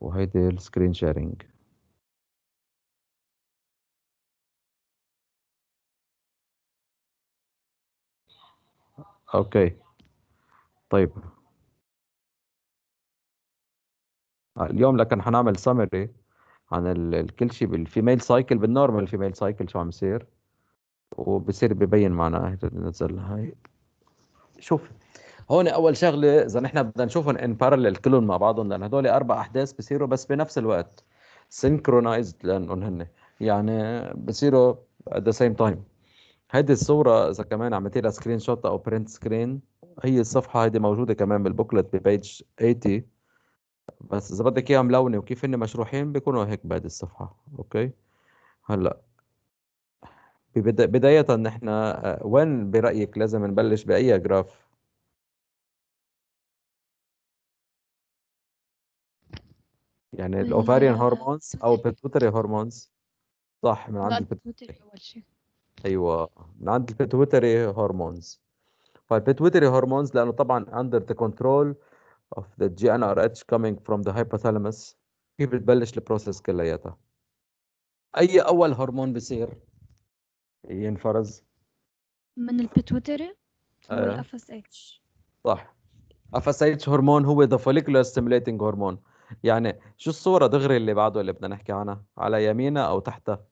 وهيدي السكرين شيرينج اوكي طيب آه، اليوم لكن حنعمل سامري عن كل شيء بالفيميل سايكل بالنورمال فيميل سايكل شو عم يصير وبصير ببين معنا ننزل هاي شوف هون اول شغله اذا نحن بدنا نشوفهم ان بارلل كلهم مع بعضهم لان هدول اربع احداث بصيروا بس بنفس الوقت سينكرونايزد لانهم هن يعني بصيروا ات ذا سيم تايم هيدي الصورة إذا كمان عملت لها سكرين شوت أو برنت سكرين هي الصفحة هيدي موجودة كمان بالبوكلت ببيج 80 بس إذا بدك إياها ملونة وكيف هن مشروحين بيكونوا هيك بعد الصفحة أوكي هلا بداية نحن آه، وين برأيك لازم نبلش بأي جراف يعني الاوفاريان آه، هرمونز او البيتوتري هرمونز صح من عند البيتوتري اول شيء ايوه من عند البيتوتري هرمونز فالبيتوتري هرمونز لانه طبعا اندر ذا كنترول اوف ذا جي ان ار اتش coming فروم ذا hypothalamus كيف بتبلش البروسيس كلياتها اي اول هرمون بصير ينفرز من البيتوتري الاف آه. اس اتش صح اف اس اتش هرمون هو ذا فوليكولار stimulating هرمون يعني شو الصورة دغري اللي بعده اللي بدنا نحكي عنها على يمينها أو تحتها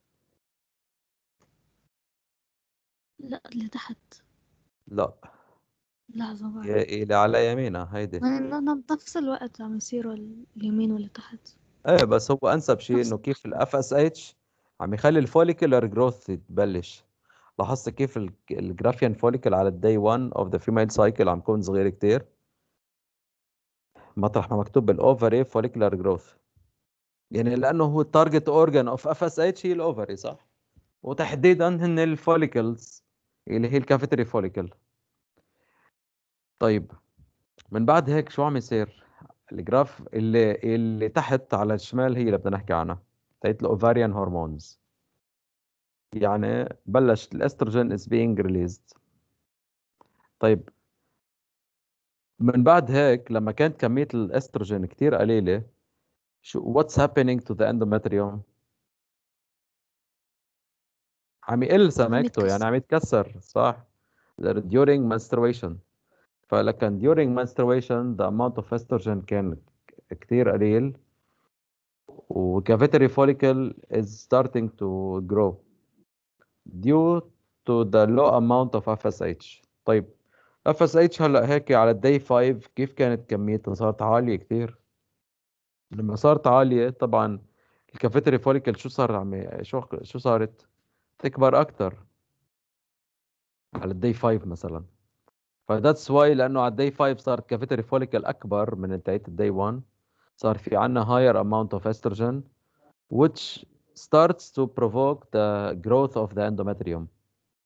لا اللي تحت لا لحظة بعد اللي على يمينها هيدي بنفس الوقت عم يصيروا اليمين واللي تحت ايه بس هو انسب شيء انه كيف الاف اس اتش عم يخلي الفوليكولر جروث تبلش لاحظت كيف الجرافيان فوليكل على الدي 1 اوف ذا فيميل سايكل عم يكون صغير كتير مطرح ما مكتوب بالاوفري فوليكولار جروث يعني لانه هو التارجت اورجان اوف اف اس اتش هي الاوفري صح وتحديدا هن الفوليكلز اللي هي الكافيتري فوليكل طيب من بعد هيك شو عم يصير الجراف اللي اللي تحت على الشمال هي اللي بدنا نحكي عنها تايت الاوفاريان هرمونز يعني بلشت الاستروجين از بينج ريليزد طيب من بعد هيك لما كانت كميه الاستروجين كثير قليله شو واتس هابينج تو ذا اندومتريوم عم يقل سماكته يعني عم يتكسر صح during menstruation فلكن during menstruation the amount of estrogen كان كثير قليل cavitary follicle is starting to grow due to the low amount of FSH طيب اف اتش هلا هيك على الدي 5 كيف كانت كميتها صارت عاليه كثير لما صارت عاليه طبعا الكافيتري فوليكل شو صار عم شو شو صارت تكبر اكثر على الدي 5 مثلا فذاتس واي لانه على الدي 5 صارت كافيتري فوليكل اكبر من انتهيت الدي 1 صار في عندنا higher amount of estrogen which starts to provoke the growth of the endometrium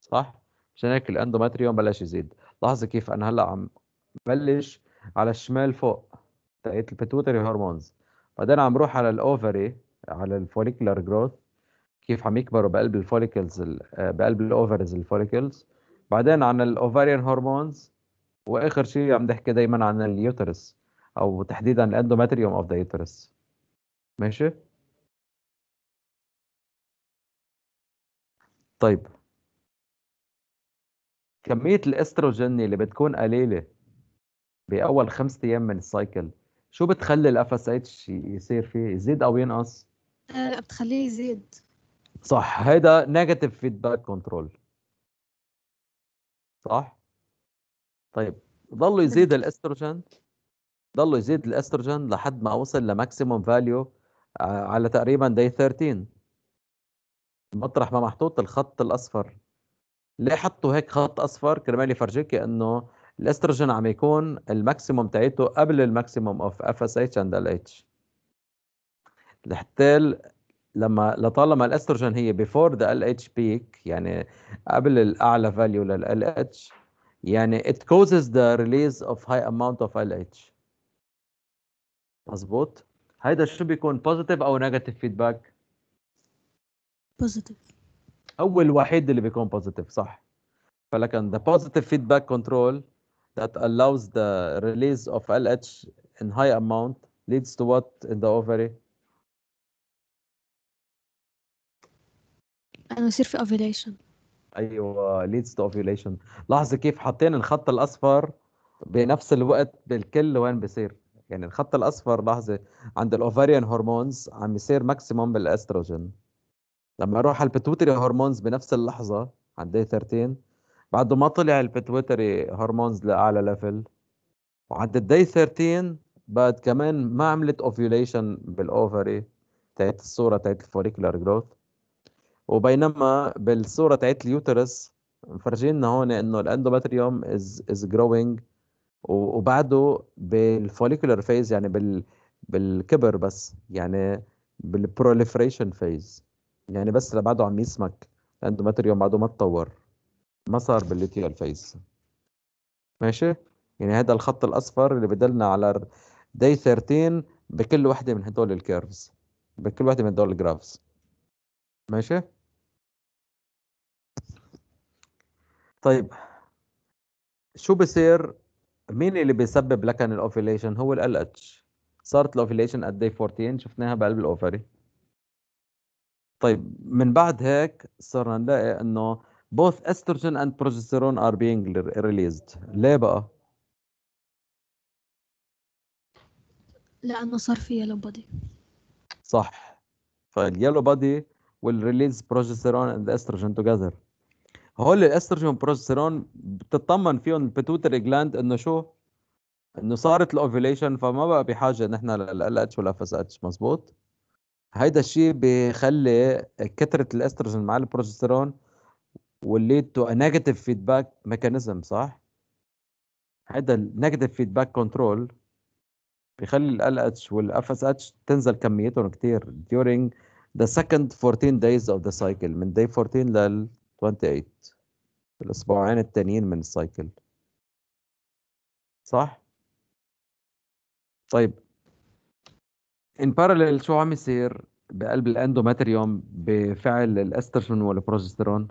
صح؟ عشان هيك الاندوماتريوم بلش يزيد لحظة كيف انا هلا عم بلش على الشمال فوق تقيت البيتوتري هرمونز بعدين عم بروح على الاوفري على الفوليكلر جروث كيف عم يكبروا بقلب الفوليكلز آه، بقلب الاوفرز الفوليكلز بعدين عن الأوفريان هرمونز واخر شيء عم نحكي دائما عن اليوترس او تحديدا الاندوماتريوم اوف ذا يوترس ماشي طيب كميه الاستروجين اللي بتكون قليله باول خمسة ايام من السايكل شو بتخلي الاف اس اتش يصير فيه يزيد او ينقص؟ آه، لا بتخليه يزيد صح هيدا نيجاتيف فيدباك كنترول صح؟ طيب ضلوا يزيد الاستروجين ضلوا يزيد الاستروجين لحد ما وصل لماكسيموم آه، فاليو على تقريبا داي 13 مطرح ما محطوط الخط الاصفر ليه حطوا هيك خط اصفر كرمال يفرجيك انه الاستروجين عم يكون الماكسيموم تاعيته قبل الماكسيموم اوف اف اس اتش اند ال اتش لحتى لما لطالما الاستروجين هي بيفور ذا ال اتش بيك يعني قبل الاعلى فاليو لل اتش يعني it causes the release of high amount of LH مظبوط هيدا شو بيكون positive او negative feedback positive هو الوحيد اللي بيكون بوزيتيف صح فلكن ذا بوزيتيف فيدباك كنترول ذات allows ريليز اوف ال اتش ان هاي اماونت ليدز تو وات ان ذا اوفري انه يصير في ovulation ايوه ليدز تو ovulation لاحظ كيف حاطين الخط الاصفر بنفس الوقت بالكل وين بصير يعني الخط الاصفر لاحظي عند الاوفاريان هرمونز عم يصير ماكسيموم بالاستروجين لما اروح على البتويتري هرمونز بنفس اللحظه على الدي 13 بعد ما طلع البتوتري هرمونز لاعلى ليفل وعند الدي 13 بعد كمان ما عملت اوفيوليشن بالاوفري تاعت الصوره تاعت الفوليكولار جروث وبينما بالصوره تاعت اليوترس مفرجينا هون انه الاندوماتريوم از از جروينج وبعده بالفوليكولار فيز يعني بال بالكبر بس يعني بالبروليفريشن فيز يعني بس لبعده عم يسمك لأنه ماتريوم بعده ما تطور ما صار بالليتيال فيز ماشي يعني هذا الخط الأصفر اللي بدلنا على داي 13 بكل وحدة من هدول الكيرفز بكل وحدة من هدول الجرافز ماشي طيب شو بصير مين اللي بيسبب لكن الاوفيليشن هو ال اتش صارت الاوفيليشن قد داي 14 شفناها بقلب الاوفري طيب من بعد هيك صرنا نلاقي انه both estrogen and progesterone are being released ليه بقى؟ لانه صار في يلو بادي صح فاليلو بادي will release progesterone and estrogen together هول الاستروجين والبروجسترون بتطمن فيهم البيتوتري جلاند انه شو انه صارت الاوفيليشن فما بقى بحاجه نحن لل اتش والاف اس اتش مضبوط؟ هيدا الشيء بخلي كثره الاستروجين مع البروجسترون والليد تو نيجاتيف فيدباك ميكانيزم صح؟ هيدا النيجاتيف فيدباك كنترول بخلي ال اتش والاف اس اتش تنزل كميتهم كثير during the second 14 days of the cycle من day 14 لل 28 الاسبوعين التانيين من السايكل صح؟ طيب ان باراليل شو عم يصير بقلب الاندوماتريوم بفعل الاستروجين والبروجسترون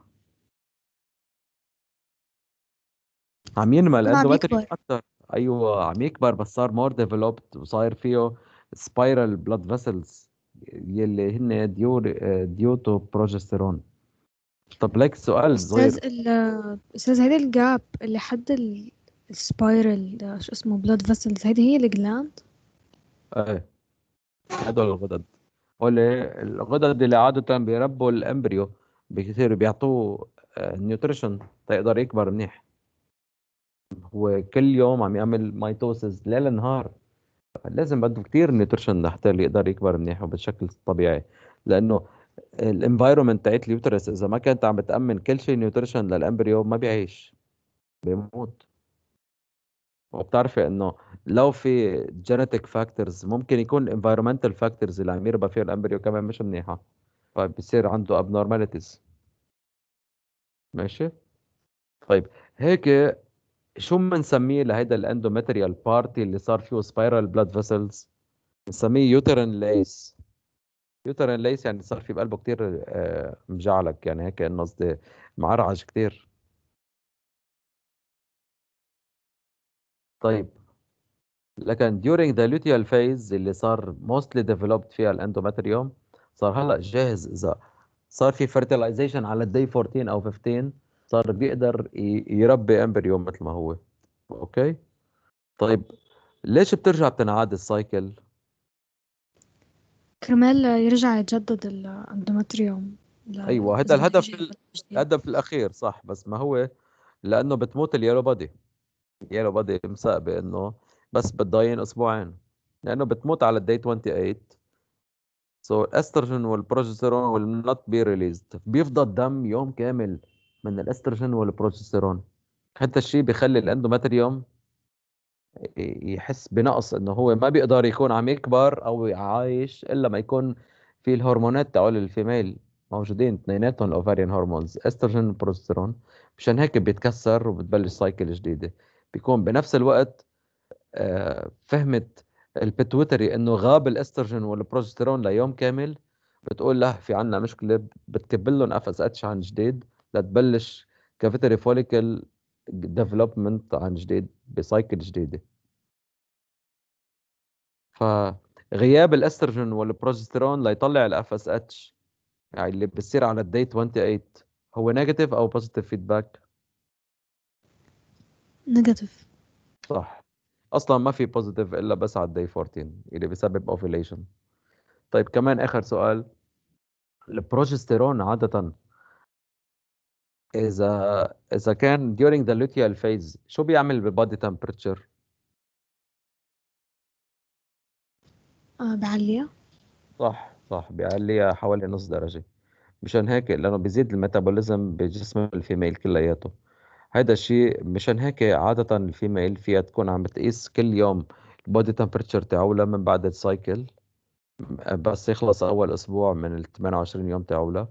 عم ينمى الاندوماتريوم اكثر ايوه عم يكبر بس صار مور ديفلوبد وصاير فيه سبايرال بلاد فيسلز يلي هن ديور ديوتو بروجسترون طب لك سؤال صغير استاذ استاذ هيدي الجاب اللي حد السبايرال آه، شو اسمه بلاد فيسلز هيدي هي الجلاند؟ ايه هدول الغدد هول الغدد اللي عادة بيربوا الامبريو بكثير بيعطوه نيوتريشن آه، تقدر يكبر منيح هو كل يوم عم يعمل مايتوسز ليل نهار لازم بده كثير نيوتريشن لحتى يقدر يكبر منيح وبشكل طبيعي لانه الانفايرمنت تاعت اليوترس اذا ما كانت عم بتامن كل شيء نيوتريشن للامبريو ما بيعيش بيموت وبتعرفي انه لو في جينيتك فاكتورز ممكن يكون انفايرمنتال فاكتورز اللي عم يربى فيها الامبريو كمان مش منيحه فبصير عنده ابنورماليتيز ماشي طيب هيك شو بنسميه لهيدا الاندوميتريال بارتي اللي صار فيه سبايرال بلاد فيسلز بنسميه يوترين ليس يوترين ليس يعني صار في بقلبه كثير آه، مجعلك يعني هيك قصدي معرعج كثير طيب لكن during the luteal phase اللي صار mostly developed فيها الاندوماتريوم صار هلا جاهز اذا صار في fertilization على الدي 14 او 15 صار بيقدر يربي امبريو مثل ما هو اوكي طيب ليش بترجع بتنعاد السايكل كرمال يرجع يتجدد الاندوماتريوم ايوه هذا الهدف الهدف الاخير صح بس ما هو لانه بتموت اليلو بادي يلو بدي امسق بانه بس بتضاين اسبوعين لانه بتموت على الدي 28 سو الاستروجين والبروجسترون ويل نوت بي ريليزد بيفضى الدم يوم كامل من الاستروجين والبروجسترون حتى الشيء بخلي الاندوماتريوم يحس بنقص انه هو ما بيقدر يكون عم يكبر او عايش الا ما يكون في الهرمونات تاعول الفيميل موجودين اثنيناتهم الاوفاريان هرمونز استروجين وبروجستيرون مشان هيك بيتكسر وبتبلش سايكل جديده بيكون بنفس الوقت آه، فهمت البتويتري انه غاب الاستروجين والبروجسترون ليوم كامل بتقول له في عنا مشكله بتكب لهم اس اتش عن جديد لتبلش كافيتري فوليكل ديفلوبمنت عن جديد بسايكل جديده فغياب الاستروجين والبروجسترون ليطلع الاف اس اتش يعني اللي بتصير على الدي 28 هو نيجاتيف او بوزيتيف فيدباك نيجاتيف صح اصلا ما في بوزيتيف الا بس على الداي 14 اللي بسبب اوفيليشن طيب كمان اخر سؤال البروجستيرون عاده اذا اذا كان during the luteal phase شو بيعمل بالبادي تمبرتشر آه بعليها صح صح بيعليها حوالي نص درجه مشان هيك لانه بيزيد الميتابوليزم بجسم الفيميل كلياته هيدا الشيء مشان هيك عادة الفيميل فيها تكون عم بتقيس كل يوم البودي تمبرتشر تاعولها من بعد السايكل بس يخلص اول اسبوع من ال 28 يوم تاعولها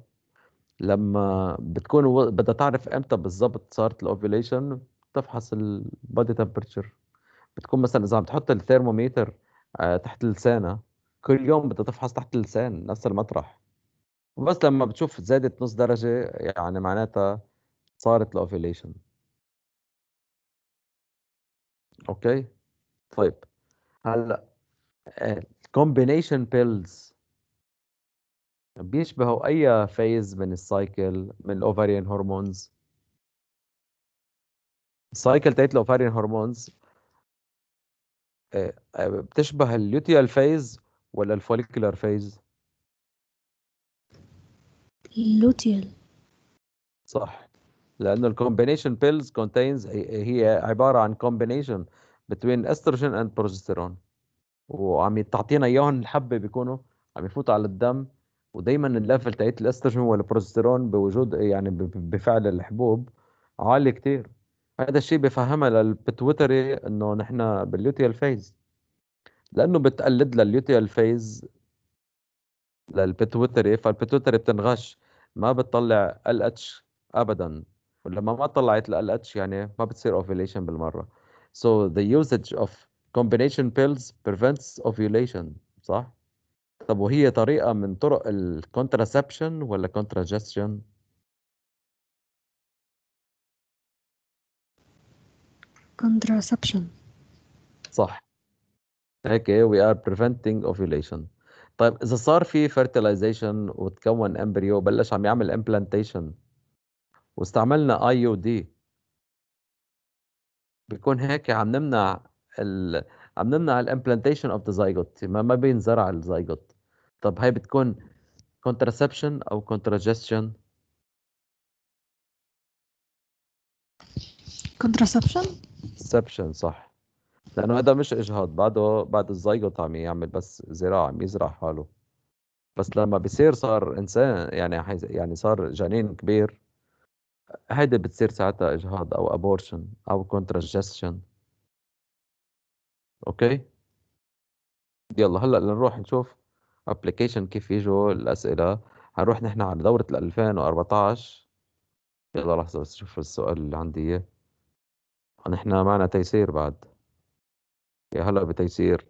لما بتكون و... بدها تعرف امتى بالضبط صارت الاوفيليشن بتفحص البودي تمبرتشر بتكون مثلا اذا عم تحط الثيرموميتر آه، تحت لسانها كل يوم بدها تفحص تحت اللسان نفس المطرح وبس لما بتشوف زادت نص درجه يعني معناتها صارت الاوفيليشن اوكي طيب هلا الكومبينيشن آه، بيلز بيشبهوا اي فيز من السايكل من الاوفاريان هرمونز السايكل تاعت الاوفاريان آه، آه، هرمونز بتشبه اليوتيال فيز ولا الفوليكولار فيز اللوتيال صح لانه الكومبينيشن بيلز كونتينز هي عبارة عن كومبينيشن بين استروجين اند بروجستيرون وعم تعطينا اياهم الحبه بيكونوا عم يفوتوا على الدم ودائما الليفل تاعت الاستروجين والبروجستيرون بوجود يعني بفعل الحبوب عالي كثير هذا الشيء بفهمها للبتوتري انه نحن باليوتيال فيز لانه بتقلد لليوتيال فيز للبتوتري فالبتوتري بتنغش ما بتطلع ال اتش ابدا ولما ما طلعت الاتش يعني ما بتصير اوفيليشن بالمره so the usage of combination pills prevents ovulation صح طب وهي طريقه من طرق الكونتراسبشن ولا كونتراجستشن contraception صح هيك we are preventing ovulation طيب اذا صار في fertilization وتكون embryo بلش عم يعمل implantation واستعملنا اي او دي بيكون هيك عم نمنع ال... عم نمنع الامبلانتيشن اوف ذا زايجوت ما ما بينزرع الزايجوت طب هاي بتكون كونتراسبشن او كونتراجستشن كونتراسبشن سبشن صح لانه هذا مش اجهاض بعده بعد الزايجوت عم يعمل بس زراعه عم يزرع حاله بس لما بصير صار انسان يعني يعني صار جنين كبير هيدا بتصير ساعتها اجهاض او ابورشن او كونتراجستشن اوكي يلا هلا لنروح نشوف ابلكيشن كيف يجوا الاسئله هنروح نحن على دوره ال 2014 يلا لحظه بس شوف السؤال اللي عندي اياه نحن معنا تيسير بعد يا هلا بتيسير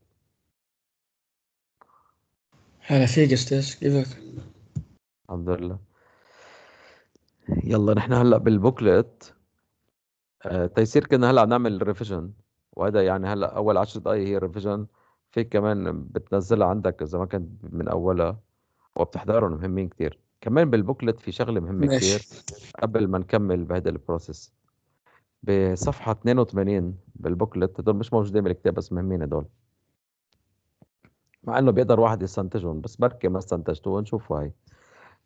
هلا فيك استاذ كيفك الحمد لله يلا نحن هلا بالبوكلت آه، تيسير كنا هلا عم نعمل ريفيجن وهذا يعني هلا اول 10 دقائق هي ريفيجن فيك كمان بتنزلها عندك اذا ما كنت من اولها وبتحضرهم مهمين كثير كمان بالبوكلت في شغله مهمه كثير قبل ما نكمل بهذا البروسيس بصفحه 82 بالبوكلت هدول مش موجودين بالكتاب بس مهمين هدول مع انه بيقدر واحد يستنتجهم بس بركي ما استنتجتوهم شوفوا هاي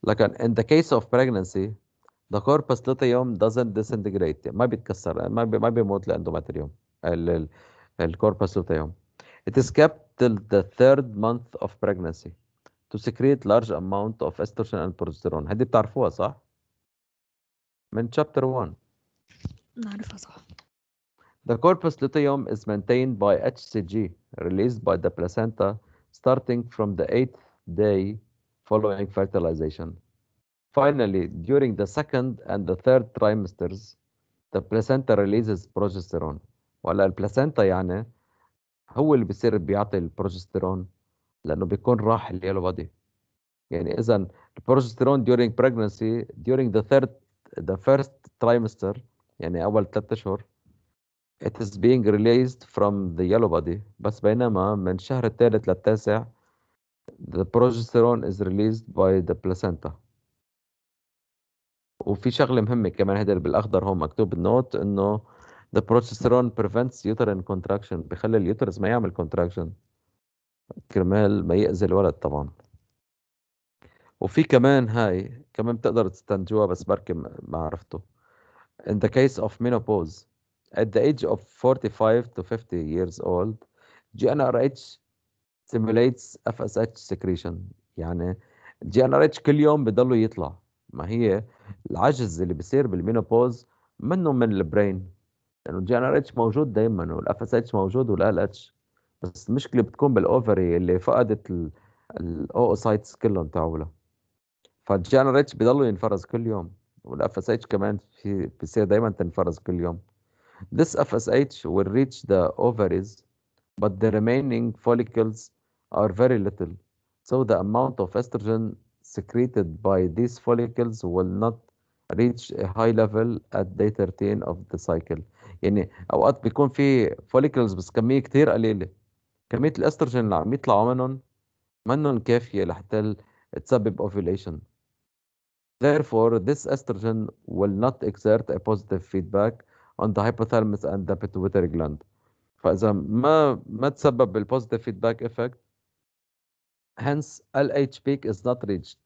لكن in the case of pregnancy corpus luteum doesn't disintegrate ما بيتكسر ما بي ما بيموت الاندوماتريوم الكوربس لوتيوم It is kept till the third month of pregnancy to secrete large amount of estrogen and progesterone هدي بتعرفوها صح؟ من chapter 1 نعرفها صح The corpus luteum is maintained by HCG released by the placenta starting from the eighth day following fertilization Finally, during the second and the third trimesters, the placenta releases progesterone ولا البلاسنتا يعني هو اللي بيصير بيعطي البروجسترون لانه بيكون راح للوضع يعني اذا البروجسترون during pregnancy during the third the first trimester يعني اول ثلاثة اشهر it is being released from the yellow body بس بينما من الشهر الثالث للتاسع the progesterone is released by the placenta وفي شغله مهمه كمان هذا بالاخضر هون مكتوب بالنوت انه the progesterone prevents uterine contraction بخلي اليوترس ما يعمل contraction كرمال ما يأذي الولد طبعا وفي كمان هاي كمان بتقدر تستنتجوها بس بركي ما عرفته in the case of menopause at the age of 45 to 50 years old GnRH stimulates FSH secretion يعني GnRH كل يوم بضله يطلع ما هي العجز اللي بيصير بالمينوبوز منه من البرين لانه الجي ان ار اتش موجود دائما والاف اس اتش موجود والال اتش بس المشكله بتكون بالاوفري اللي فقدت الاوسايتس كلهم تاعولها فالجي ان ار اتش بضلوا ينفرز كل يوم والاف اس اتش كمان في بصير دائما تنفرز كل يوم This FSH will reach the ovaries but the remaining follicles are very little so the amount of estrogen secreted by these follicles will not reach a high level at day 13 of the cycle يعني اوقات بيكون في follicles بس كميه كثير قليله كميه الاستروجين اللي عم يطلعوا منهم منهم كافيه لحتى تسبب ovulation Therefore, this estrogen will not exert a positive feedback on the hypothalamus and the pituitary gland. فإذا ما ما تسبب positive feedback effect, hence LH peak is not reached.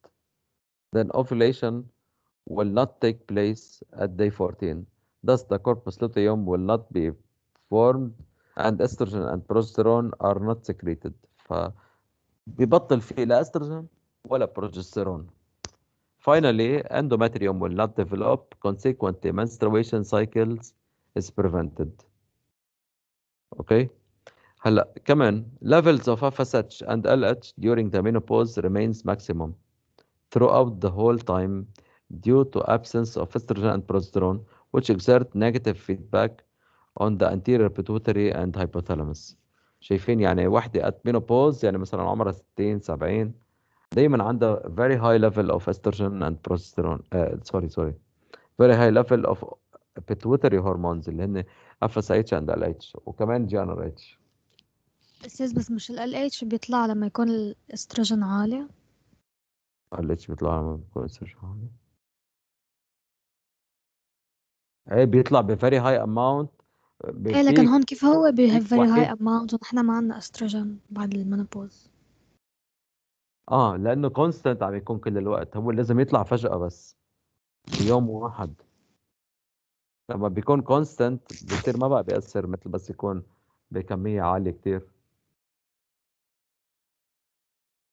Then ovulation will not take place at day 14. Thus, the corpus luteum will not be formed and estrogen and progesterone are not secreted. ببطل في لا استروجين ولا progesterone. Finally, endometrium will not develop. Consequently, menstruation cycles is prevented. Okay. هلا كمان levels of FSH and LH during the menopause remains maximum throughout the whole time due to absence of estrogen and progesterone, which exert negative feedback on the anterior pituitary and hypothalamus. شايفين يعني واحدة at menopause يعني مثلا عمرها 60 70 دايما عندها very high level of estrogen and progesterone uh, sorry sorry very high level of pituitary hormones اللي هن FSH and LH وكمان GnRH استاذ بس مش ال LH بيطلع لما يكون الاستروجين عالي؟ ال LH بيطلع لما يكون الاستروجين عالي ايه بيطلع بفيري هاي اماونت ايه لكن هون كيف هو بيهاف فيري هاي اماونت ونحن ما عندنا استروجين بعد المنبوز اه لانه كونستنت عم يكون كل الوقت هو لازم يطلع فجأة بس بيوم واحد لما بيكون كونستنت بصير ما بقى بيأثر مثل بس يكون بكمية عالية كثير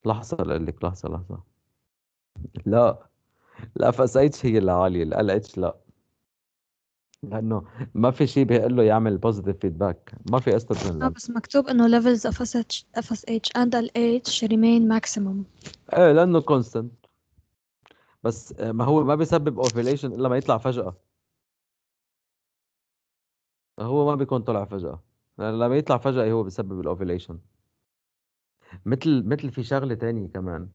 لحظة لك لحظة لحظة لا الأف اس اتش هي العالية ال اتش لا لانه ما في شيء بيقول له يعمل بوزيتيف فيدباك ما في استثناء اه بس مكتوب انه ليفلز اس اتش اند ال اتش ريمين ماكسيموم ايه لانه كونستنت بس آه، ما هو ما بيسبب اوفيليشن الا ما يطلع فجأة هو ما بيكون طلع فجأة لما يطلع فجأة هو بيسبب الاوفيليشن مثل مثل في شغلة تانية كمان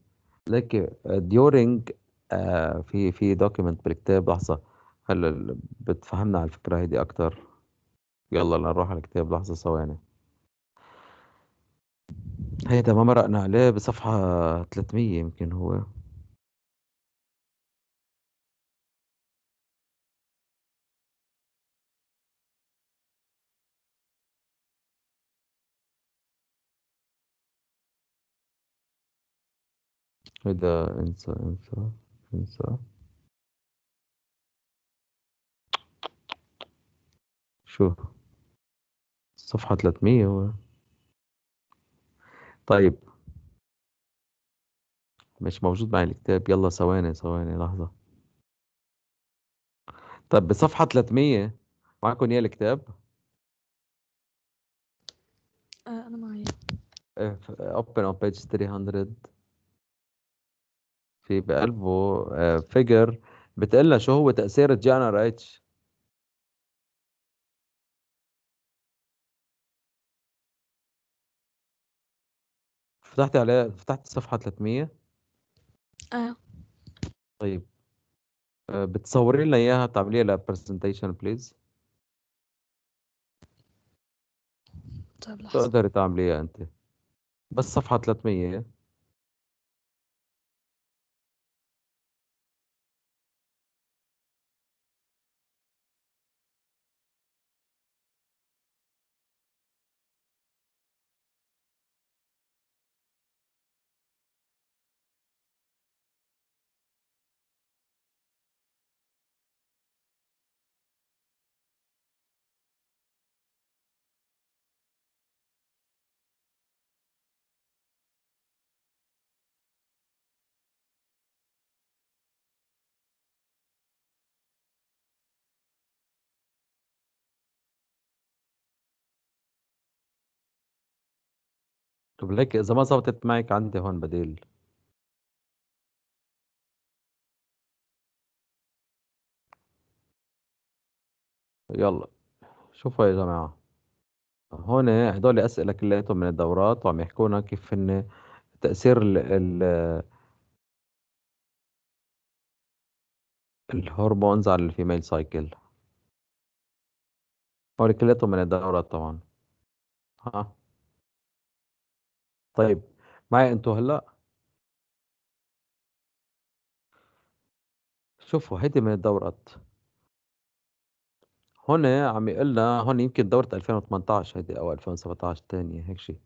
لك آه، during آه، في في دوكيمنت بالكتاب لحظة هلا بتفهمنا على الفكرة هيدي أكتر يلا لنروح على الكتاب لحظة ثواني هيدا ما مرقنا عليه بصفحة 300 يمكن هو هيدا انسى انسى انسى شو صفحة 300 و... طيب مش موجود معي الكتاب يلا ثواني ثواني لحظة طيب بصفحة 300 معكم يا الكتاب؟ آه، أنا معي open on page 300 في بقلبه فيجر آه، بتقلنا شو هو تأثير الجانر اتش فتحت عليها فتحت صفحة 300 اه طيب آه، بتصوري لنا اياها تعمليها لها presentation بليز طيب لحظة تقدري تعمليها انت بس صفحة 300 طب ليك إذا ما ظبطت معك عندي هون بديل يلا شوفوا يا جماعة هون هدول أسئلة كلياتهم من الدورات وعم يحكونا كيف هن تأثير ال ال الهرمونز على الفيميل سايكل هول كلياتهم من الدورات طبعا ها طيب معي انتو هلا شوفوا هيدي من الدورات هون عم يقول لنا هون يمكن دورة 2018 هيدي او 2017 ثانية هيك شيء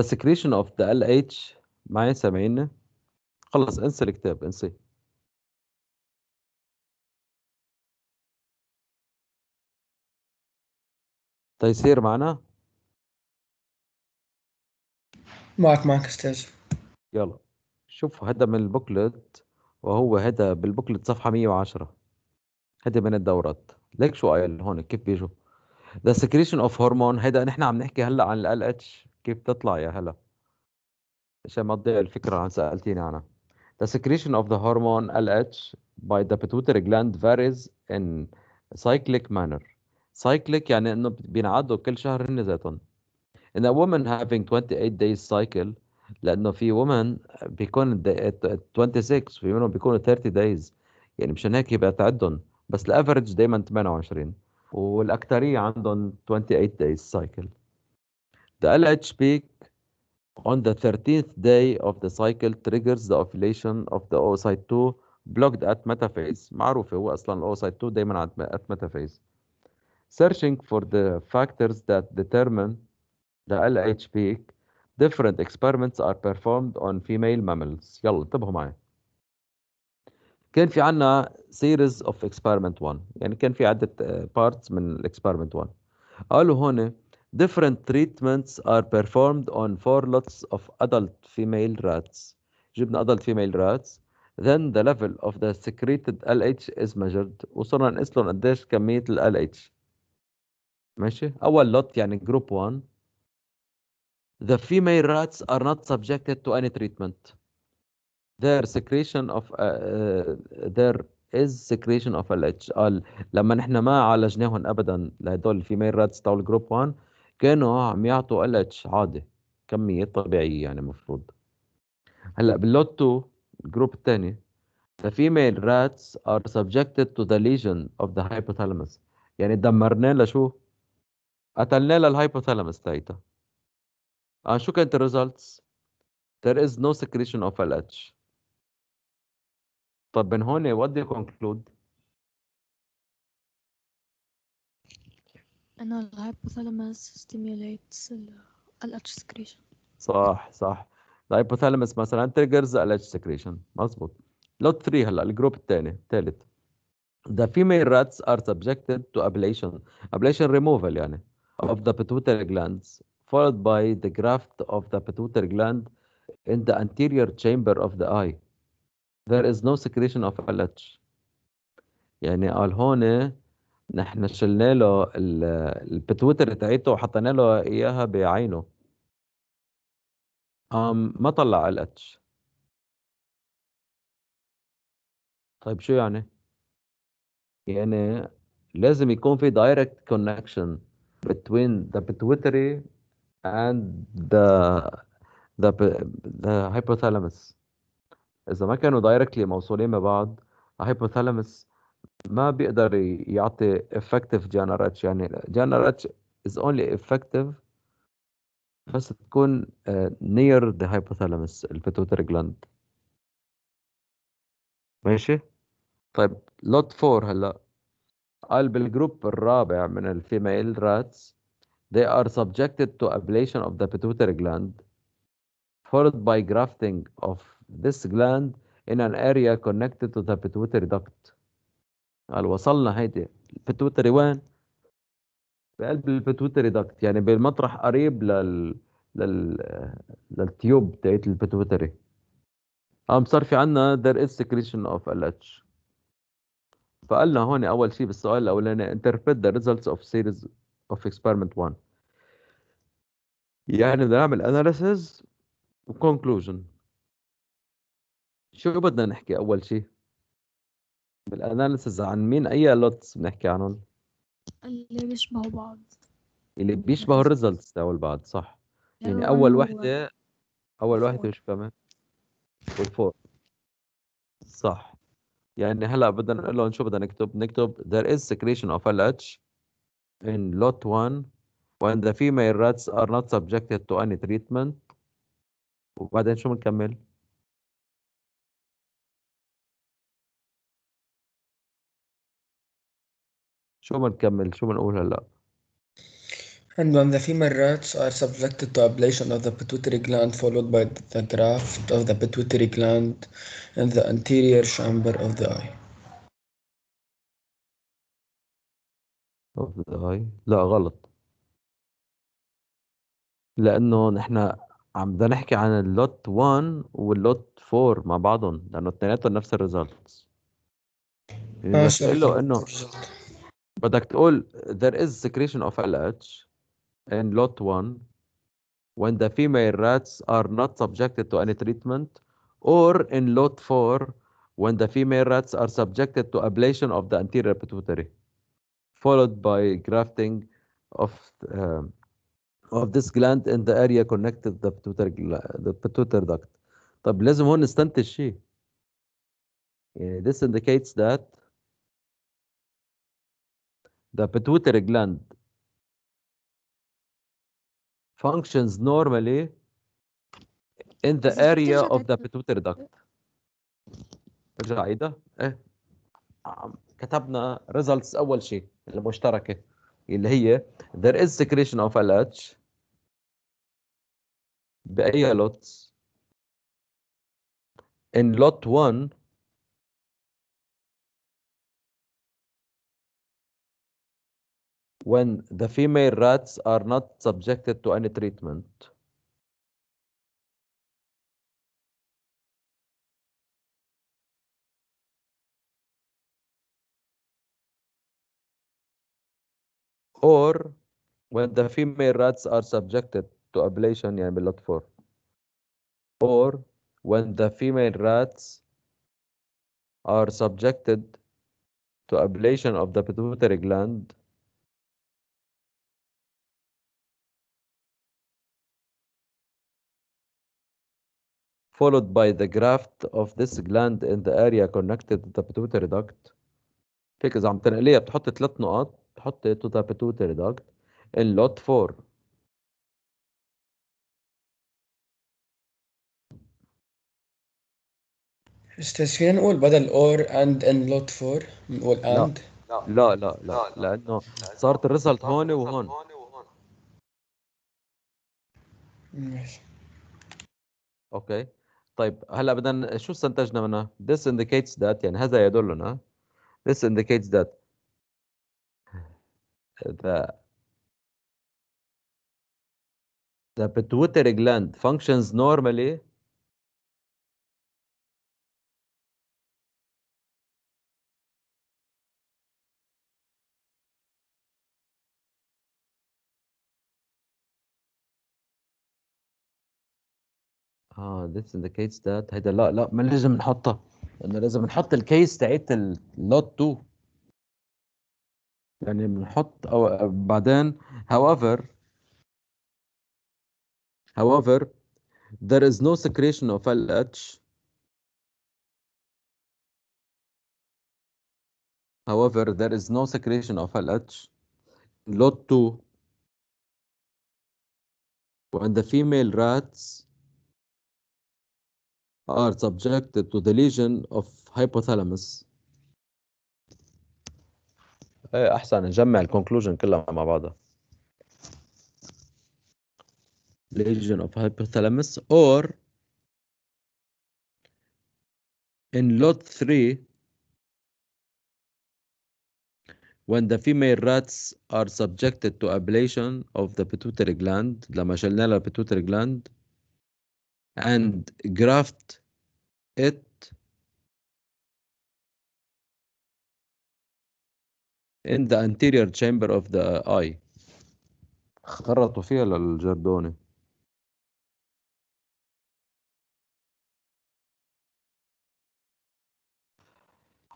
The secretion of the LH معي سامعيني خلص انسى الكتاب انسيه تيسير طيب، معنا معك معك استاذ يلا شوف هذا من البوكلت وهو هذا بالبوكلت صفحة 110 هذا من الدورات ليك شو قايل هون كيف بيجوا ذا سكريشن اوف هرمون هذا نحن عم نحكي هلا عن ال اتش كيف تطلع يا هلا عشان ما تضيع الفكرة عن سألتيني عنها The secretion of the hormone LH by the pituitary gland varies in cyclic manner cyclic يعني انه بينعدوا كل شهر هن ذاتهم in a woman having 28 days cycle لانه في women بيكون 26 في منهم بيكونوا 30 days يعني مشان هيك بتعدهم بس الافرج دائما 28 والاكثريه عندهم 28 days cycle the LH peak on the 13th day of the cycle triggers the ovulation of the oocyte 2 blocked at metaphase معروف هو اصلا oocyte 2 دايما at metaphase searching for the factors that determine the LH peak, different experiments are performed on female mammals يلا انتبهوا معي كان في عنا series of experiment 1 يعني كان في عدة parts من experiment 1 قالوا هون different treatments are performed on four lots of adult female rats جبنا adult female rats then the level of the secreted LH is measured وصرنا نقيس لهم قديش كمية ال LH ماشي أول لوت يعني جروب 1 The female rats are not subjected to any treatment. Their secretion of uh, uh their is secretion of LH قال لما نحن ما عالجناهم ابدا لهدول الفيميل راتس تاول جروب 1 كانوا عم يعطوا LH عادي كمية طبيعية يعني المفروض هلا باللوت 2 الجروب الثاني The female rats are subjected to the lesion of the hypothalamus يعني دمرناه لشو؟ قتلناه للهايبوثالامس تاعتها آه شو كانت الريزلتس؟ there is no secretion of LH طب من هون what do you conclude؟ أن ال hypothalamus stimulates ال LH secretion صح صح ال hypothalamus مثلا triggers LH secretion مظبوط Lot 3 هلا الجروب الثاني الثالث The female rats are subjected to ablation ablation removal يعني of the pituitary glands followed by the graft of the pituitary gland in the anterior chamber of the eye. There is no secretion of LH. يعني قال هون نحن شلنا له البتويتر تاعته وحطينا له اياها بعينه قام ما طلع LH. طيب شو يعني؟ يعني لازم يكون في direct connection between the pituitary and the the the hypothalamus إذا ما كانوا دايركتلي موصولين ببعض hypothalamus ما بيقدر يعطي effective جنراتش يعني جنراتش is only effective بس تكون آه، near the hypothalamus البيتوتري جلاند ماشي طيب لوت 4 هلا قال بالجروب الرابع من الفيميل راتس They are subjected to ablation of the pituitary gland, followed by grafting of this gland in an area connected to the pituitary duct. قال وصلنا هيدي البيتوتري وين؟ بقلب البيتوتري دكت يعني بالمطرح قريب لل لل للتيوب تاعت البيتوتري قام صار في عنا there is secretion of LH فقالنا هون أول شيء بالسؤال الأولاني interpret the results of series of experiment 1 يعني بدنا نعمل اناليسز وكونكلوجن شو بدنا نحكي اول شيء بالاناليسز عن مين اي لوتس بنحكي عنهم اللي بيشبهوا بعض اللي بيشبهوا الريزلتس تاعول بعض صح يعني اول وحده اول وحده شو كمان والفور صح يعني هلا بدنا نقول لهم شو بدنا نكتب نكتب there is secretion of LH in lot 1 when the female rats are not subjected to any treatment وبعدين شو بنكمل؟ شو بنكمل؟ شو بنقول هلا؟ And when the female rats are subjected to ablation of the pituitary gland followed by the graft of the pituitary gland in the anterior chamber of the eye. Of the eye. لا غلط. لانه نحن عم بدنا نحكي عن اللوت 1 واللوت 4 مع بعضهم لانه اثنيناتهم نفس الريزلتس بدك تقول له انه بدك تقول there is secretion of LH in lot 1 when the female rats are not subjected to any treatment or in lot 4 when the female rats are subjected to ablation of the anterior pituitary followed by grafting of uh, of this gland in the area connected the pituitary, the pituitary duct طب لازم هون نستنتج شيء يعني this indicates that the pituitary gland functions normally in the area of the pituitary duct ارجع عيدها ايه كتبنا results اول شيء المشتركه اللي هي there is secretion of LH بأي lot, in lot 1 when the female rats are not subjected to any treatment or when the female rats are subjected to ablation or when the female rats are subjected to ablation of the pituitary gland followed by the graft of this gland in the area connected to the pituitary duct. هيك إذا عم تنقليها بتحط ثلاث نقاط تحط توتا بيتوتري داكت اللوت 4 استاذ فينا نقول بدل اور اند ان لوت 4 نقول اند لا لا لا لا لانه صارت الريزلت هون وهون ماشي اوكي طيب هلا بدنا شو استنتجنا منها؟ This indicates that يعني هذا يدلنا This indicates that the the pituitary gland functions normally اه this indicates that هيدا لا لا ما لازم نحطها انه لازم نحط الكيس تاعت اللوت 2 يعني بنحط أو بعدين however however there is no secretion of LH however there is no secretion of LH in lot 2 when the female rats are subjected to the lesion of hypothalamus ايه احسن نجمع الكونكلوجن كلها مع بعضها lesion of hypothalamus or in lot 3 when the female rats are subjected to ablation of the pituitary gland لما شلنا لها pituitary gland and graft it in the anterior chamber of the eye خرطوا فيها للجردوني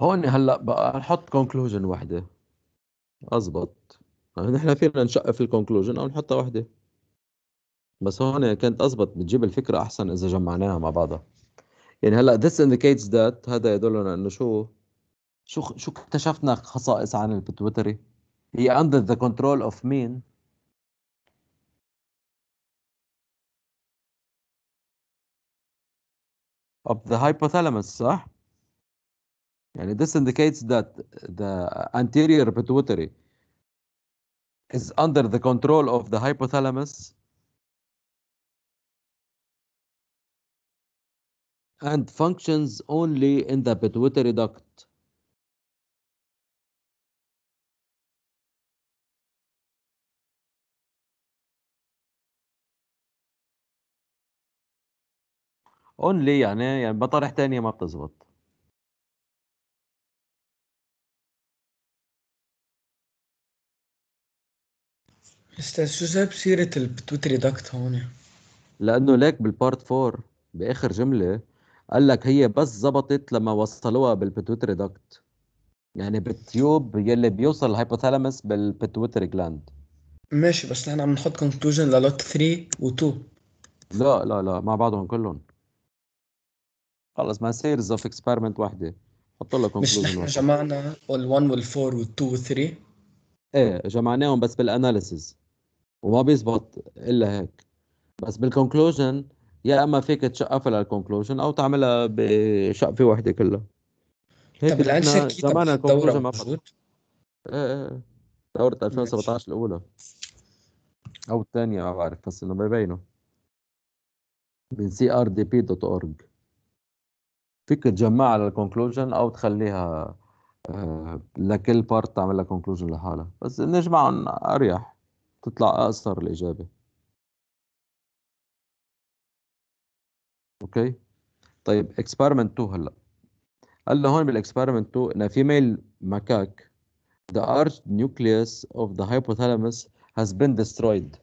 هون هلا بقى نحط كونكلوجن وحده ازبط نحن فينا نشقف الكونكلوجن او نحطها وحده بس هون كانت ازبط بتجيب الفكره احسن اذا جمعناها مع بعضها يعني هلا this indicates that هذا يدلنا انه شو شو شو اكتشفنا خصائص عن البتوتري هي under the control of مين of the hypothalamus صح يعني this indicates that the anterior pituitary is under the control of the hypothalamus and functions only in the pituitary duct اونلي يعني يعني بطرح تانية ما بتزبط استاذ شو جاب سيرة البتوت ريدكت هون؟ لانه ليك بالبارت 4 باخر جملة قال لك هي بس زبطت لما وصلوها بالبتوتري داكت يعني بالتيوب يلي بيوصل الهايبوثالامس بالبتوتري جلاند ماشي بس نحن عم نحط كونكلوجن للوت 3 و 2 لا لا لا مع بعضهم كلهم خلص ما سيرز اوف اكسبيرمنت واحده حط لك مش نحن جمعنا ال1 وال4 وال2 وال3 ايه جمعناهم بس بالاناليسز وما بيزبط الا هيك بس بالكونكلوجن يا اما فيك تشقفها الكونكلوجن او تعملها بشقفه واحده كلها هيك طب الان شكي زمان الدورة موجود؟ ايه ايه دورة 2017 الأولى أو الثانية ما بعرف بس إنه ببينوا من crdp.org فيك تجمعها على الكونكلوجن او تخليها آه، لكل بارت تعمل لها كونكلوجن لحالها بس نجمعهم اريح تطلع اقصر الاجابه اوكي طيب اكسبيرمنت 2 هلا قال له هون بالاكسبيرمنت 2 ان فيميل مكاك the arch nucleus of the hypothalamus has been destroyed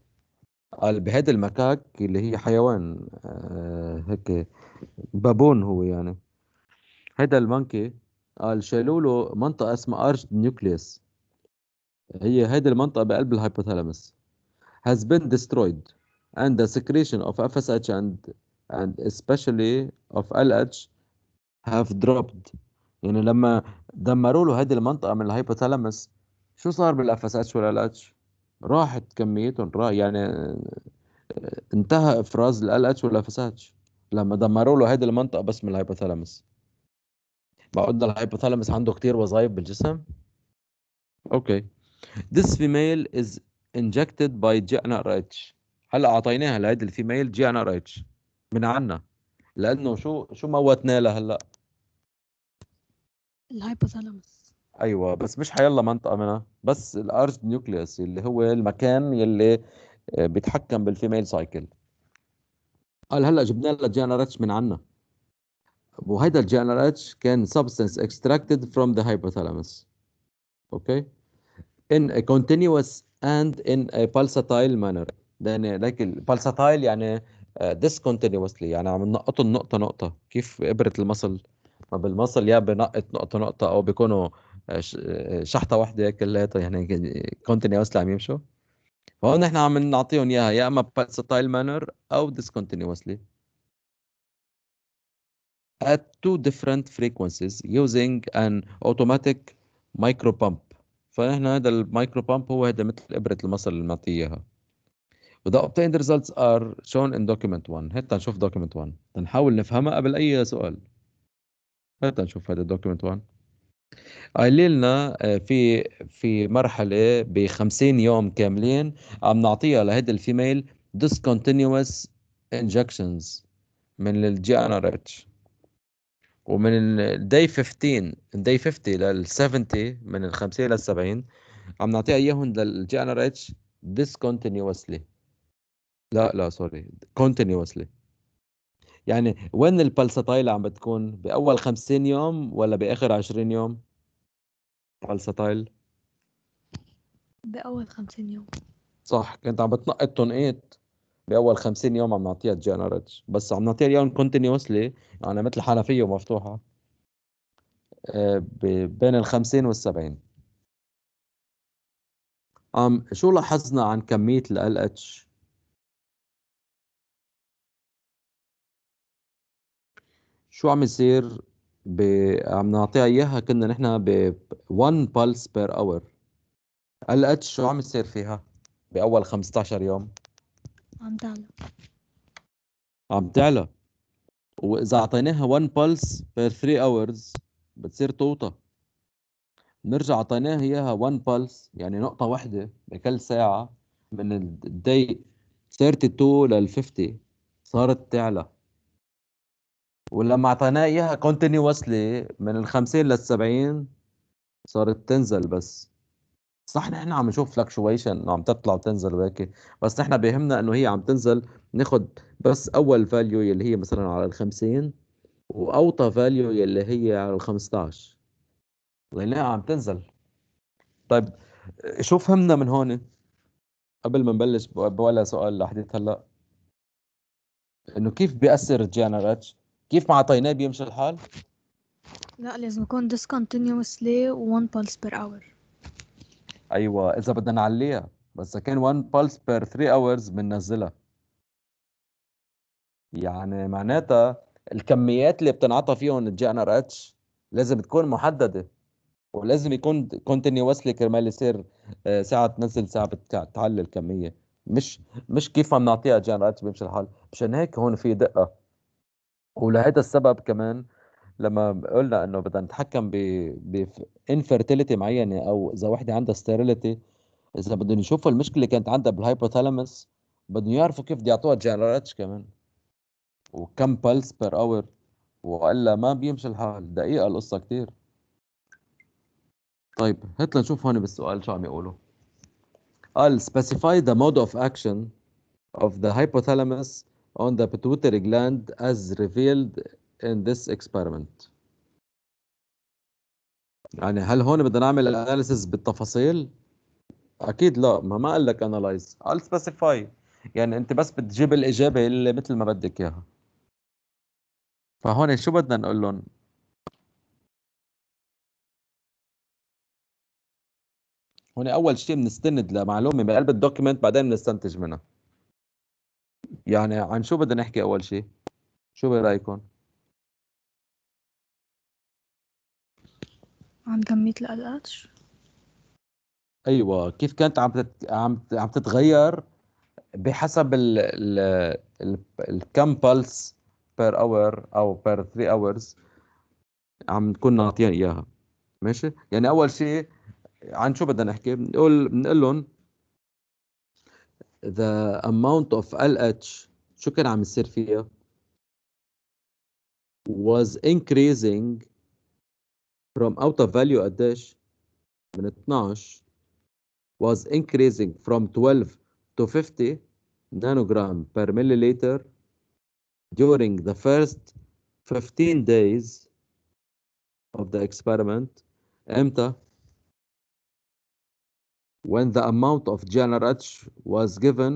قال بهذا المكاك اللي هي حيوان آه هيك بابون هو يعني هيدا المانكي قال آه، شالوا له منطقه اسمها ارش نيوكليس هي هيدي المنطقه بقلب الهايبوثالامس has been destroyed and the secretion of FSH and and especially of LH have dropped يعني لما دمروا له هذه المنطقه من الهايبوثالامس شو صار بالاف اس اتش والال اتش؟ راحت كميتهم راح يعني آه، انتهى افراز الال اتش والاف اس اتش لما دمروا له هذه المنطقه بس من الهايبوثالامس ما قلنا الهايبوثالامس عنده كتير وظائف بالجسم اوكي this female is injected by GnRH هلا اعطيناها لهيدي الفيميل GnRH من عنا لانه شو شو موتنا لها هلا الهايبوثالامس ايوه بس مش حيلا منطقه منها بس الارج نيوكليوس اللي هو المكان يلي آه، بيتحكم بالفيميل سايكل قال هلا جبنا لها اتش من عنا وهيدا الجنرال اتش كان substance extracted from the hypothalamus اوكي okay. in a continuous and in a pulsatile manner uh, يعني لك البلساتايل يعني discontinuously يعني عم نقطه نقطه نقطه كيف ابره المصل ما بالمصل يا بنقط نقطه نقطه او بيكونوا آه، آه، شحطه واحده كلياتها يعني كونتينيوسلي عم يمشوا فهون نحن عم نعطيهم اياها يا اما بالساتايل مانر او ديسكونتينوسلي at two different frequencies using an automatic micro pump فنحن هذا المايكرو بامب هو هذا مثل ابره المصل اللي بنعطيه اياها The obtained results are shown in document 1 هات نشوف document 1 نحاول نفهمها قبل اي سؤال هات نشوف هذا document 1 قايل لنا آه، في في مرحله ب 50 يوم كاملين عم نعطيها لهيدي الفيميل discontinuous injections من الجي ان ار اتش ومن الدي 15 الدي 50 لل 70 من ال 50 لل 70 عم نعطيها اياهم للجي اتش ديسكونتينيوسلي لا لا سوري كونتينيوسلي يعني وين البلساتايل عم بتكون باول 50 يوم ولا باخر 20 يوم بلساتايل باول 50 يوم صح كنت عم بتنقط تنقيط باول 50 يوم عم نعطيها جنرج بس عم نعطيها اليوم كونتينيوسلي يعني مثل حنفيه مفتوحه آه، بين ال 50 وال 70 أم شو لاحظنا عن كميه ال LH؟ اتش شو عم يصير ب... عم نعطيها اياها كنا نحن ب 1 بالس بير اور ال اتش شو عم يصير فيها باول 15 يوم عم تعلى عم تعلى واذا اعطيناها 1 pulse per 3 hours بتصير توطى نرجع اعطيناها اياها 1 pulse يعني نقطه واحده بكل ساعه من الدقيق 32 لل 50 صارت تعلى ولما اعطيناها اياها continuously من ال 50 لل 70 صارت تنزل بس صح نحن عم نشوف فلكشويشن عم تطلع وتنزل وهيك بس نحن بيهمنا انه هي عم تنزل ناخذ بس اول فاليو اللي هي مثلا على ال 50 واوطى فاليو اللي هي على ال 15 لانها عم تنزل طيب شو فهمنا من هون قبل ما نبلش بولا سؤال لحديث هلا انه كيف بياثر الجانر اتش كيف ما اعطيناه بيمشي الحال لا لازم يكون discontinuously 1 pulse per hour ايوه اذا بدنا نعليها بس كان 1 بالس بير 3 اورز بننزلها يعني معناتها الكميات اللي بتنعطى فيهم الجي ان ار اتش لازم تكون محدده ولازم يكون كونتينيوسلي كرمال يصير آه، ساعه تنزل ساعه بتعلي الكميه مش مش كيف ما بنعطيها جي ان ار اتش بيمشي الحال مشان هيك هون في دقه ولهذا السبب كمان لما قلنا انه بدنا نتحكم ب بانفيرتيليتي معينه او اذا وحده عندها ستيريليتي اذا بدهم يشوفوا المشكله كانت عندها بالهايبوثالامس بدهم يعرفوا كيف بده يعطوها جنراتش كمان وكم بلس بير اور والا ما بيمشي الحال دقيقه القصه كثير طيب هات لنشوف هون بالسؤال شو عم يقولوا قال specify the mode of action of the hypothalamus on the pituitary gland as revealed in this experiment يعني هل هون بدنا نعمل analysis بالتفاصيل اكيد لا ما ما قال لك analyze قال سبيسيفاي يعني انت بس بتجيب الاجابه اللي مثل ما بدك اياها فهون شو بدنا نقول لهم هون اول شيء بنستند لمعلومه بقلب الدوكيومنت الدوكيمنت بعدين بنستنتج منها يعني عن شو بدنا نحكي اول شيء شو برايكم عن كمية القلقاتش ايوه كيف كانت عم تت... عم تتغير بحسب ال ال ال الكم بالس بير اور او بير 3 اورز عم نكون ناطيين اياها ماشي يعني اول شيء عن شو بدنا نحكي بنقول بنقول لهم the amount of LH شو كان عم يصير فيها was increasing from out of value قديش؟ من 12 was increasing from 12 to 50 nanogram per milliliter during the first 15 days of the experiment امتى when the amount of GnRH was given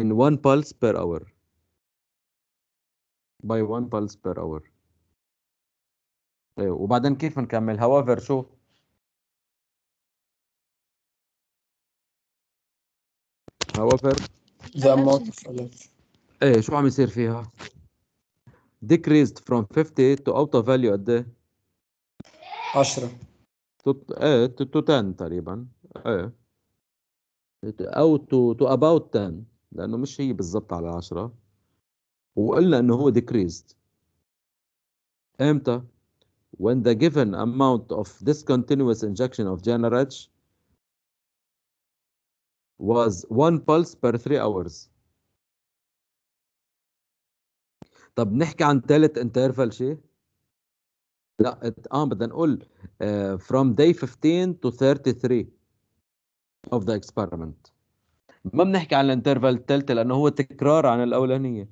in one pulse per hour by one pulse per hour طيب وبعدين كيف بنكمل however شو however the amount of ايه شو عم يصير فيها decreased from 50 to out of value قد ايه 10 ايه to, 10 تقريبا ايه او to تو about 10 لانه مش هي بالضبط على 10 وقلنا انه هو decreased امتى when the given amount of discontinuous injection of GnRH was one pulse per three hours طب نحكي عن ثالث انترفال شيء لا اه بدنا نقول uh, from day 15 to 33 of the experiment ما بنحكي عن الانترفال الثالثه لانه هو تكرار عن الاولانيه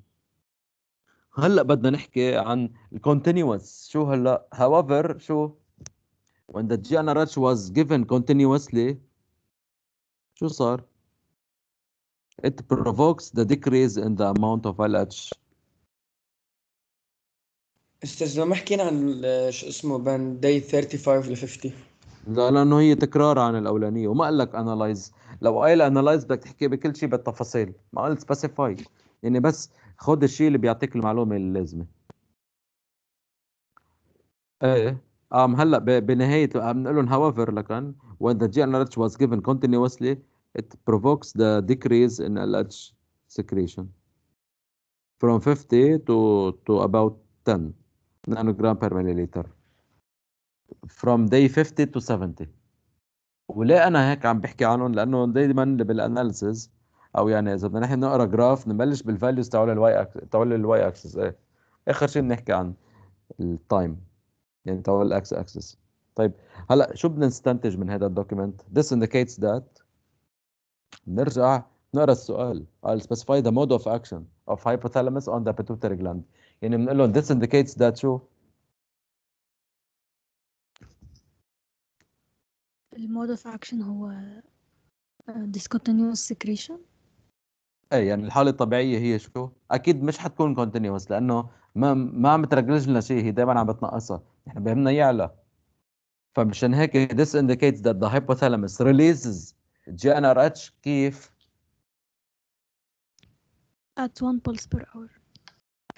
هلا بدنا نحكي عن الكونتينوس شو هلا however شو when the generate was given continuously شو صار it provokes the decrease in the amount of LH استاذ لما حكينا عن شو اسمه بين day 35 ل 50 لا لانه هي تكرار عن الاولانيه وما قال لك analyze لو قايل analyze بدك تحكي بكل شيء بالتفاصيل ما قال سبيسيفاي يعني بس خد الشيء اللي بيعطيك المعلومه اللازمه ايه ام هلا بنهايته عم نقول لهم however لكن when the GnRH was given continuously it provokes the decrease in LH secretion from 50 to to about 10 nanogram per milliliter from day 50 to 70 وليه انا هيك عم بحكي عنهم لانه دائما بالاناليسز او يعني اذا بدنا نحن نقرا جراف نبلش بالفاليوز تبع الواي تبع الواي اكسس ايه اخر شيء بنحكي عن التايم يعني تبع الاكس اكسس طيب هلا شو بدنا نستنتج من هذا الدوكيمنت this indicates that نرجع نقرا السؤال I'll specify the mode of action of hypothalamus on the pituitary gland يعني بنقول لهم this indicates that شو المود اوف اكشن هو uh, discontinuous secretion ايه يعني الحاله الطبيعيه هي شو اكيد مش حتكون كونتينيوس لانه ما ما عم ترجلج لنا شيء هي دائما عم بتنقصها نحن يعني بهمنا يعلى فمشان هيك this indicates that the hypothalamus releases GnRH كيف at 1 pulse per hour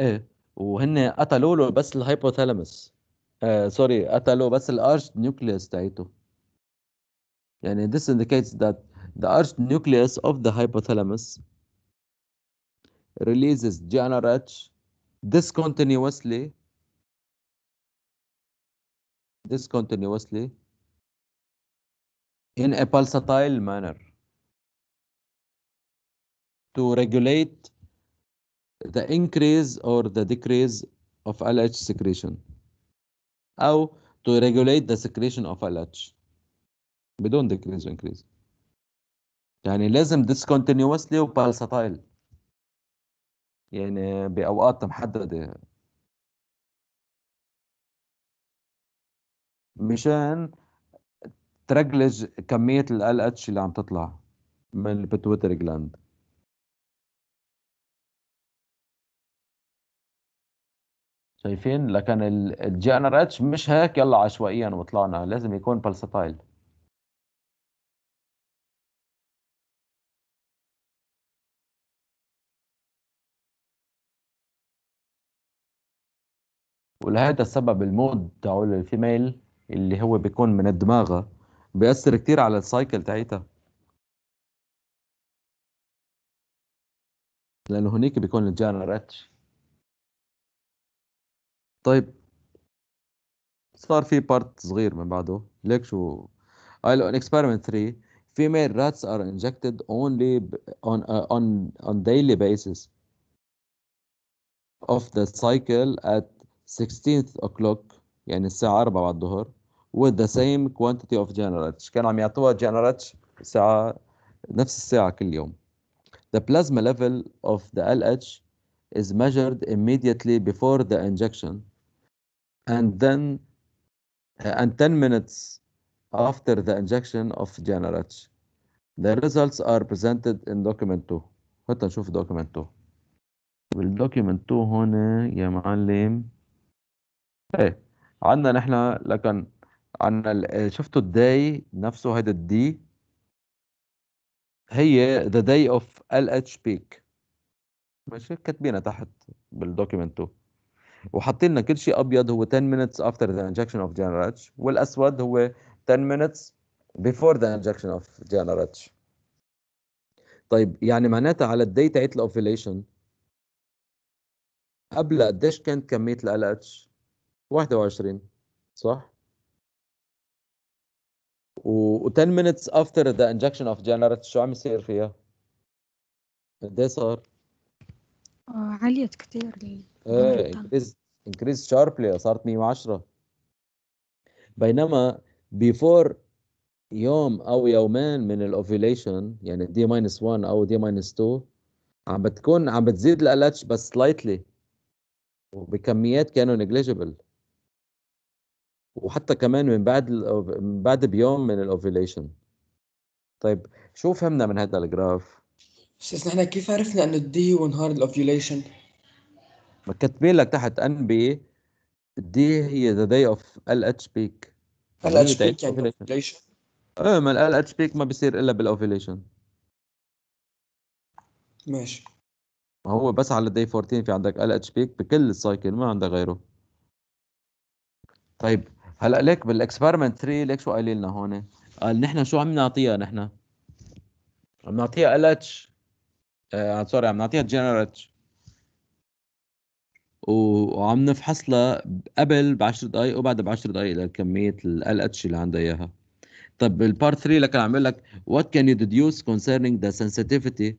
ايه وهن قتلوا له بس الهايبوثالامس آه سوري قتلوا بس الارش نيوكليس تاعته يعني this indicates that the arch nucleus of the hypothalamus releases GnRH discontinuously discontinuously in a pulsatile manner to regulate the increase or the decrease of LH secretion How to regulate the secretion of LH بدون decrease or increase يعني لازم discontinuously و pulsatile يعني باوقات محدده مشان ترجلج كميه ال اتش اللي عم تطلع من البتويتر جلاند شايفين لكن الجي ان ار اتش مش هيك يلا عشوائيا وطلعنا لازم يكون بلساتايل ولهذا السبب المود تاعو الفيميل اللي هو بيكون من الدماغة بيأثر كتير على السايكل تاعتها لأنه هنيك بيكون الجانر اتش طيب صار في بارت صغير من بعده ليك شو قال ان experiment 3 female rats are injected only on اون اون ديلي daily basis of the cycle at 16th o'clock يعني الساعة 4 بعد الظهر with the same quantity of generators كانوا عم يعطوها generators ساعة نفس الساعة كل يوم The plasma level of the LH is measured immediately before the injection and then uh, and 10 minutes after the injection of generators. The results are presented in document 2 حتى نشوف document 2 بالdocument 2 هون يا معلم ايه عندنا نحن لكن عندنا شفتوا الداي نفسه هيدا الدي هي ذا داي اوف ال اتش بيك ماشي كاتبينها تحت بالدوكيومنت 2 وحاطين لنا كل شيء ابيض هو 10 minutes after the injection of general والاسود هو 10 minutes before the injection of general طيب يعني معناتها على الداي تاعت الاوفيليشن قبل قديش كانت كميه ال اتش 21 صح؟ و 10 minutes after the injection of generate شو عم يصير فيها؟ قد ايه صار؟ آه، عليت كثير ايه انكريز انكريز شاربلي صارت 110 بينما بيفور يوم او يومين من الاوفيليشن يعني دي ماينس 1 او دي ماينس 2 عم بتكون عم بتزيد الالاتش بس سلايتلي وبكميات كانوا نيجليجبل وحتى كمان من بعد من بعد بيوم من الاوفيليشن طيب شو فهمنا من هذا الجراف؟ استاذ نحن كيف عرفنا انه الدي هو نهار الاوفيليشن؟ كاتبين لك تحت ان بي الدي هي ذا داي اوف ال اتش بيك ال اتش بيك يعني الاوفيليشن يعني ايه ما ال اتش بيك ما بيصير الا بالاوفيليشن ماشي ما هو بس على الدي 14 في عندك ال اتش بيك بكل السايكل ما عندك غيره طيب هلا ليك بالاكسبيرمنت 3 ليك شو قايل لنا هون قال نحن شو عم نعطيها نحن عم نعطيها ال اتش سوري عم نعطيها جنرال اتش وعم نفحص لها قبل ب 10 دقائق وبعد ب 10 دقائق لكميه ال اتش اللي عندها اياها طب بالبارت 3 لك عم لك what can you deduce concerning the sensitivity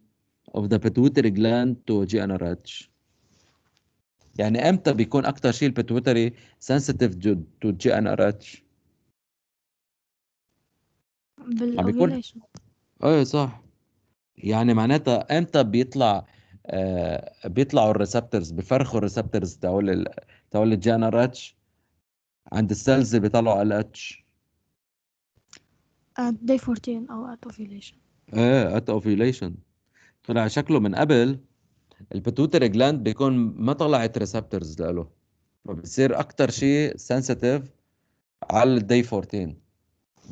of the pituitary gland to اتش يعني امتى بيكون اكثر شيء البتويتري سنسيتيف تو جي ان ار اتش ايه صح يعني معناتها امتى بيطلع آه بيطلعوا الريسبتورز بفرخوا الريسبتورز تقول ال... تقول الجي ان ار اتش عند السيلز اللي بيطلعوا ال اتش داي 14 او ات اوفيليشن ايه ات اوفيليشن طلع شكله من قبل البتوتر جلاند بيكون ما طلعت ريسبتورز له فبصير اكثر شيء سنسيتيف على الدي 14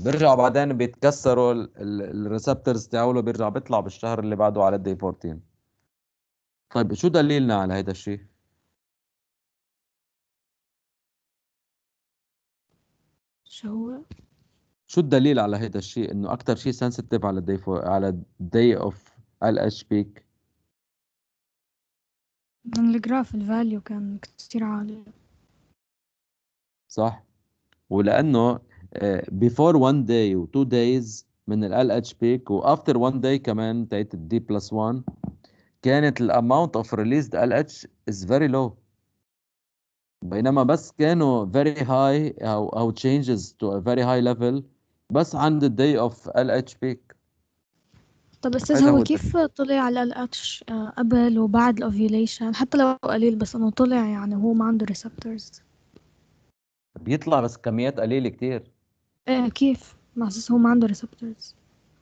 بيرجع بعدين بيتكسروا الريسبتورز تاعوله بيرجع بيطلع بالشهر اللي بعده على الدي 14 طيب شو دليلنا على هذا الشيء؟ شو شو الدليل على هذا الشيء انه اكثر شيء سنسيتيف على الدي فور على الدي اوف ال اتش بيك من الجراف الفاليو كان كتير عالي صح ولانه بيفور 1 داي و 2 دايز من ال ال اتش بيك وافتر 1 داي كمان تاعت الدي بلس 1 كانت الاماونت اوف ريليزد ال اتش از فيري لو بينما بس كانوا فيري هاي او او تشينجز تو a very high level بس عند الدي اوف ال اتش بيك طب استاذ هو كيف طلع على الاتش آه، قبل وبعد الاوفيليشن حتى لو قليل بس انه طلع يعني هو ما عنده ريسبتورز بيطلع بس كميات قليله كتير ايه كيف مع اساس هو ما عنده ريسبتورز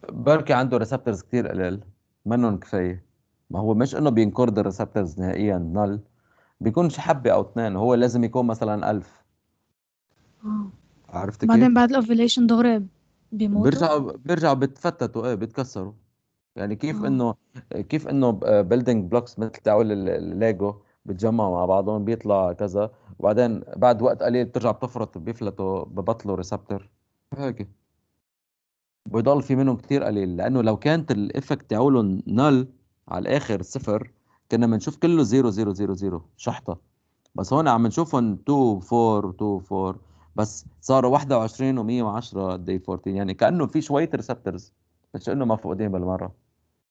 بركي عنده ريسبتورز كتير قليل منهم كفايه ما هو مش انه بينكرد الريسبتورز نهائيا نل بيكون حبه او اثنين هو لازم يكون مثلا 1000 اه عرفت كيف بعدين بعد الاوفيليشن دغري بيموتوا بيرجعوا بيرجعوا بيتفتتوا ايه بيتكسروا يعني كيف انه كيف انه بيلدينج بلوكس آه، مثل تعول الليجو بتجمعوا مع بعضهم بيطلع كذا وبعدين بعد وقت قليل بترجع بتفرط بيفلتوا ببطلوا ريسبتر هيك بيضل في منهم كتير قليل لانه لو كانت الافكت تاعولهم نل على الاخر صفر كنا بنشوف كله زيرو زيرو زيرو زيرو شحطه بس هون عم نشوفهم 2 4 2 4 بس صاروا 21 و110 دي 14 يعني كانه في شويه ريسبترز مش انه مفقودين بالمره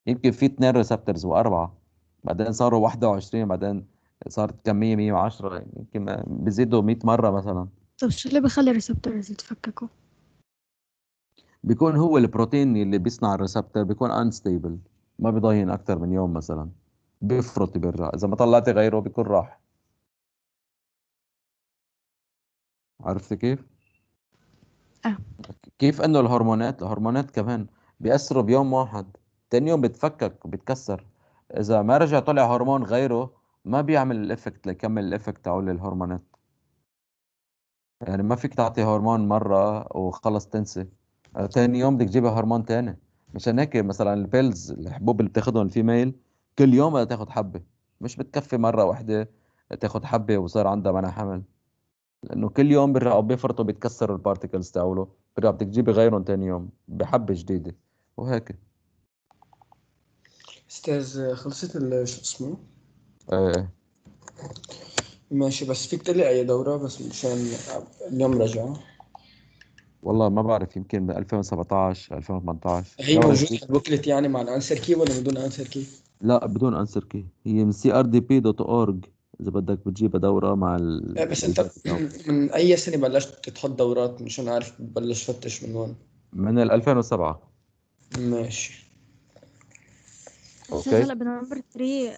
يمكن في اثنين ريسبتورز واربعه بعدين صاروا 21 بعدين صارت كميه 110 يمكن بيزيدوا 100 مره مثلا طب شو اللي بخلي الريسبتورز يتفككوا؟ بيكون هو البروتين اللي بيصنع الريسبتور بيكون انستيبل ما بيضاين اكثر من يوم مثلا بيفرط بيرجع اذا ما طلعت غيره بيكون راح عرفتي كيف؟ أه. كيف انه الهرمونات الهرمونات كمان بيأثروا بيوم واحد تاني يوم بتفكك وبتكسر اذا ما رجع طلع هرمون غيره ما بيعمل الافكت ليكمل الافكت تاعو الهرمونات يعني ما فيك تعطي هرمون مره وخلص تنسى آه، تاني يوم بدك تجيب هرمون تاني مشان هيك مثلا البيلز الحبوب اللي بتاخذهم الفيميل كل يوم بدها تاخذ حبه مش بتكفي مره واحده تاخذ حبه وصار عندها منع حمل لانه كل يوم بيرجعوا بيفرطوا بيتكسروا البارتيكلز تاعوله بدك تجيبي غيرهم تاني يوم بحبه جديده وهيك استاذ آه، خلصت شو اسمه ايه ماشي بس فيك تقلي اي دورة بس مشان اليوم رجع والله ما بعرف يمكن 2017 2018 هي موجودة بوكلت البوكلت يعني مع الانسر كي ولا بدون انسر كي؟ لا بدون انسر كي هي من سي ار دي بي دوت اورج اذا بدك بتجيبها دوره مع ال إيه بس انت من اي سنة بلشت تحط دورات مشان اعرف بلش فتش من هون من ال 2007 ماشي اوكي هلا بنمبر 3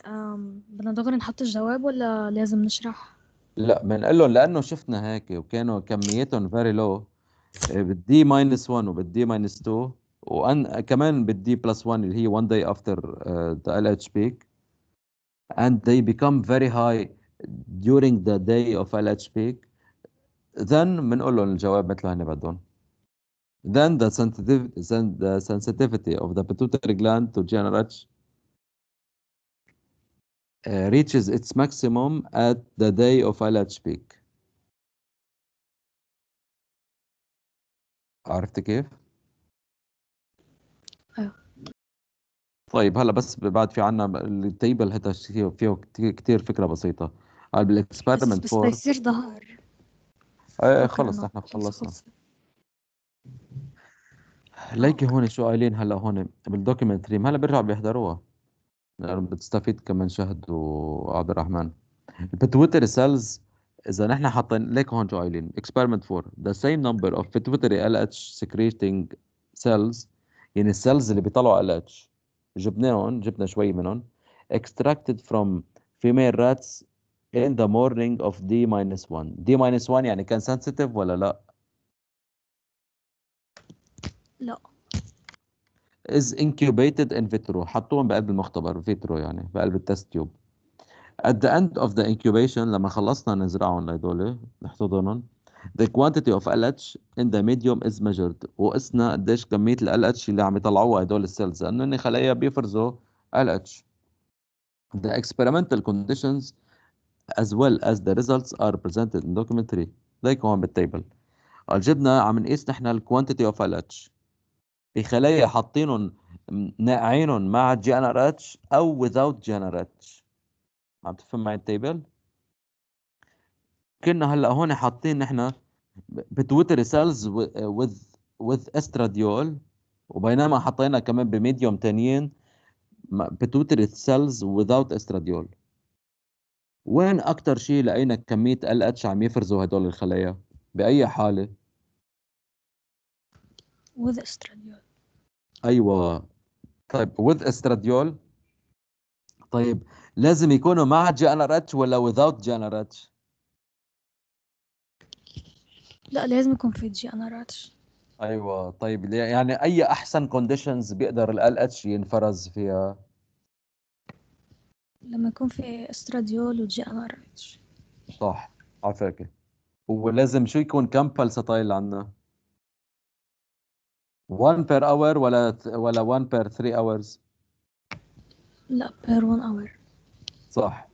بدنا دغري نحط الجواب ولا لازم نشرح؟ لا بنقول لهم لانه شفنا هيك وكانوا كميتهم فيري لو بالدي ماينس 1 وبالدي ماينس 2 وان كمان بالدي بلس 1 اللي هي 1 داي افتر ذا ال اتش بيك and they become very high during the day of LH peak then بنقول لهم الجواب مثل هن بدهم then the sensitivity then the sensitivity of the pituitary gland to generate Uh, reaches its maximum at the day of Alach peak عرفت كيف؟ أوه. طيب هلا بس بعد في عنا التيبل هذا فيه كثير فكره بسيطه قال بالاكسبيرمنت بس, بس فور بس ظهر ايه خلص نحن خلصنا ليكي هون شو قايلين هلا هون 3 هلا بيرجعوا بيحضروها نعم، بتستفيد كمان شهد وعبد الرحمن البتويتري سيلز اذا نحن حاطين ليك هون شو ايلين اكسبيرمنت 4 ذا سيم نمبر اوف بتويتري ال اتش سكريتنج سيلز يعني السيلز اللي بيطلعوا ال اتش جبناهم جبنا شوي منهم extracted from female rats in the morning of D ماينس 1 D ماينس 1 يعني كان sensitive ولا لا؟ لا is incubated in vitro حطوهم بقلب المختبر فيترو يعني بقلب التست تيوب at the end of the incubation لما خلصنا نزرعهم لهدول نحتضنهم the quantity of LH in the medium is measured وقسنا قديش كمية ال LH اللي عم يطلعوها هدول السيلز لأنه خلايا بيفرزوا LH the experimental conditions as well as the results are presented in document 3 on the table جبنا عم نقيس نحن ال quantity of LH بخلايا حاطينهم ناقعينهم مع جنراتش او without جنراتش عم تفهم معي التيبل كنا هلا هون حاطين نحن بتويتر سيلز وذ وذ استراديول وبينما حطينا كمان بميديوم تانيين بتويتر سيلز وذاوت استراديول وين اكثر شيء لقينا كميه ال اتش عم يفرزوا هدول الخلايا باي حاله وذ استراديول ايوه طيب وذ استراديول طيب لازم يكونوا مع اتش ولا without اتش؟ لا لازم يكون في اتش ايوه طيب يعني اي احسن كونديشنز بيقدر ال اتش ينفرز فيها لما يكون في استراديول وجي اتش صح عفاكي ولازم شو يكون كم بالساتايل عندنا 1 بير اور ولا ولا 1 بير 3 اورز لا بير 1 اور صح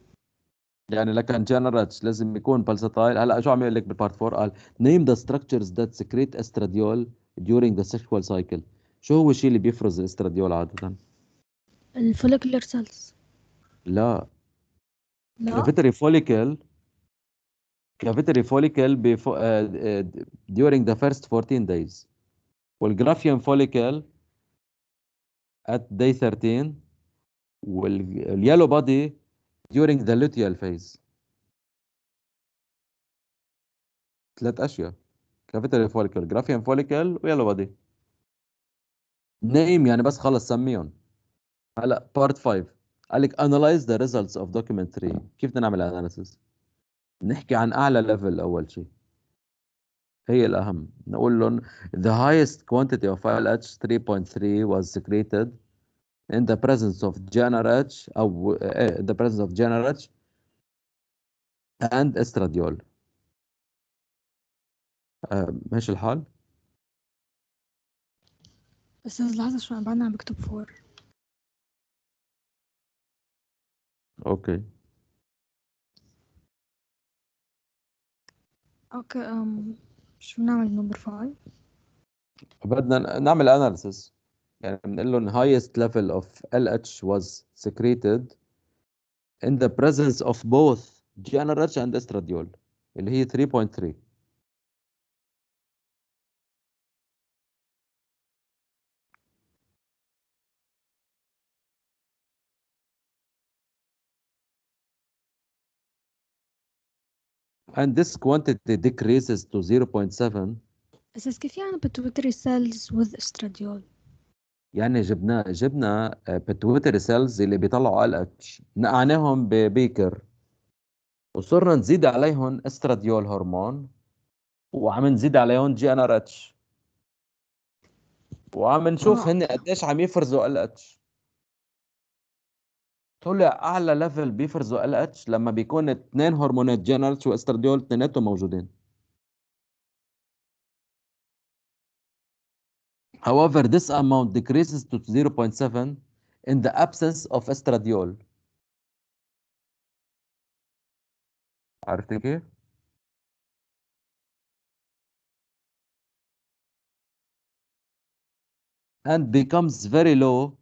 يعني لكن جنراتش لازم يكون بالساتايل هلا شو عم يقول لك بالبارت 4 قال نيم ذا ستراكشرز ذات سكريت استراديول during the sexual cycle شو هو الشيء اللي بيفرز الاستراديول عاده؟ الفوليكولر سيلز لا لا كافيتري فوليكل كافيتري فوليكل during the first 14 days والجرافيان فوليكل at day 13 واليالو بادي during the luteal phase ثلاث اشياء كافيتري فوليكل جرافيان فوليكل ويالو بادي نيم يعني بس خلص سميهم هلا بارت 5 قال لك analyze the results of document 3 كيف بدنا نعمل analysis نحكي عن اعلى ليفل اول شيء هي الأهم نقول لهم the highest quantity of LH 3.3 was secreted in the presence of GnRH أو uh, the presence of GnRH and estradiol ماشي الحال أستاذ لحظة شو أنا بعدنا عم بكتب فور أوكي Okay, شو نعمل نمبر 5 بدنا نعمل اناليسيس يعني بنقول لهم highest level of LH was secreted in the presence of both GnRH and estradiol اللي هي 3.3 and this quantity decreases to 0.7 أساس كيف يعني pituitary cells with estradiol يعني جبنا جبنا آه، pituitary cells اللي بيطلعوا ال اتش نقعناهم ببيكر وصرنا نزيد عليهم استراديول هرمون وعم نزيد عليهم جي ان ار اتش وعم نشوف آه. هن قديش عم يفرزوا ال اتش طلع اعلى ليفل بيفرزوا ال اتش لما بيكون اثنين هرمونات جينرالز واسترديول اثنيناتهم موجودين However, this amount decreases to 0.7 in the absence of estradiol. عرفت كيف؟ And becomes very low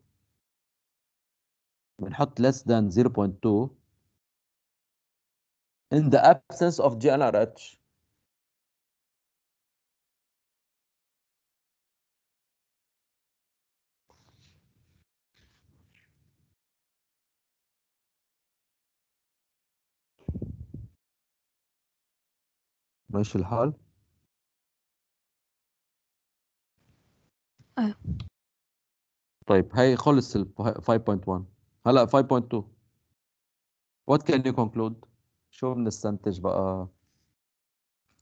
بنحط less than 0.2 in the absence of GnRH ماشي الحال أه. طيب هاي خلص ال 5.1 هلا 5.2 وات كان يو كونكلود شو بنستنتج بقى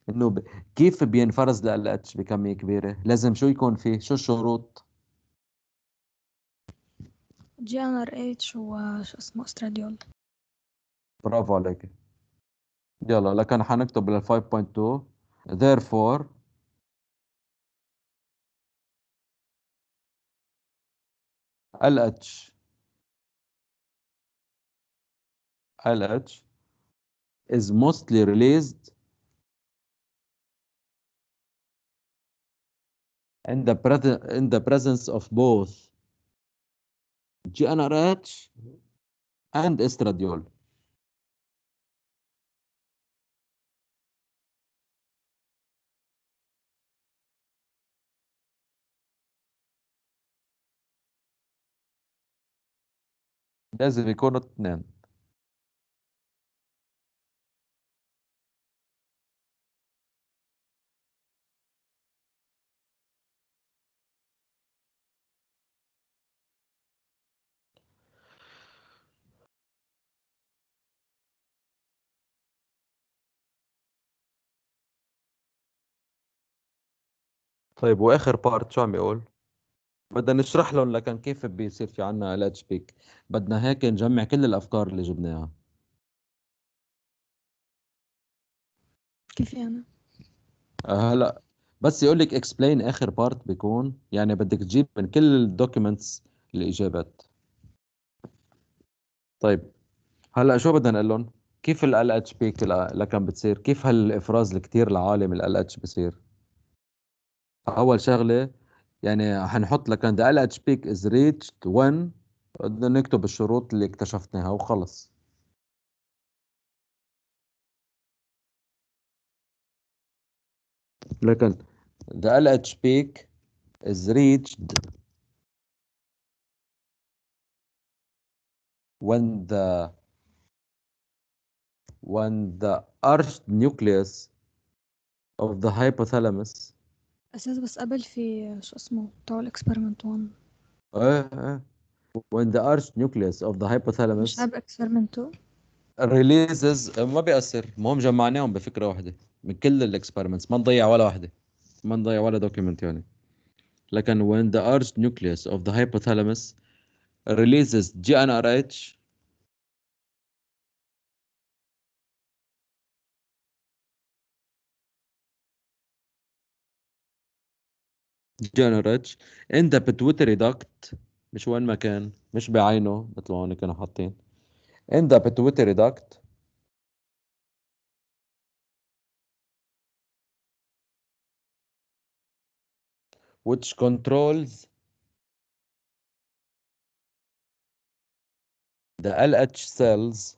انه ب... كيف بينفرز ال اتش بكميه كبيره لازم شو يكون فيه شو الشروط جي ان ار اتش وشو اسمه استراديول برافو عليك يلا لكن حنكتب ال 5.2 therefore ال اتش highlights is mostly released in the, in the presence of both GnRH and estradiol. لازم يكونوا اثنين طيب واخر بارت شو عم يقول؟ بدنا نشرح لهم لكن كيف بيصير في عنا الاتش بيك بدنا هيك نجمع كل الافكار اللي جبناها كيف يعني؟ آه، هلا بس يقول لك اكسبلين اخر بارت بيكون يعني بدك تجيب من كل الدوكيومنتس الاجابات طيب هلا شو بدنا نقول لهم؟ كيف ال اتش بيك لكن بتصير؟ كيف هالافراز الكثير العالي من ال اتش بصير؟ اول شغله يعني حنحط لك عند ال اتش بيك از ريتشد وين نكتب الشروط اللي اكتشفناها وخلص لكن the LH peak is reached when the when the arched nucleus of the hypothalamus اساس بس قبل في شو اسمه بتاع الاكسبيرمنت 1 ايه ايه when the arch nucleus of the hypothalamus مش هاب اكسبيرمنت 2 ريليزز ما بيأثر المهم جمعناهم بفكره واحده من كل الاكسبيرمنتس ما نضيع ولا واحده ما نضيع ولا دوكيمنت يعني لكن when the ذا nucleus of the hypothalamus ار اتش جونريتش انت بتويتري دكت مش وين ما كان مش بعينه مثل هون كانوا حاطين انت بتويتري دكت which controls the LH cells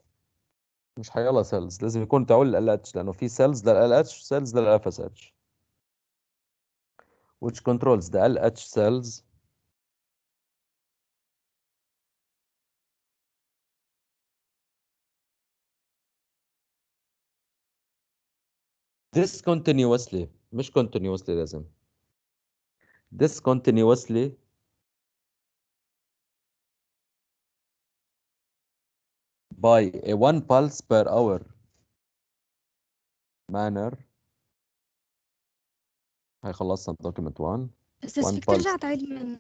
مش حيلا cells لازم يكون تعول ال LH لأنه في cells لل LH cells لل FSH which controls the LH cells this continuously مش continuously لازم this continuously by a one pulse per hour manner هاي خلصنا document 1 استاذ فيك ترجع تعيد من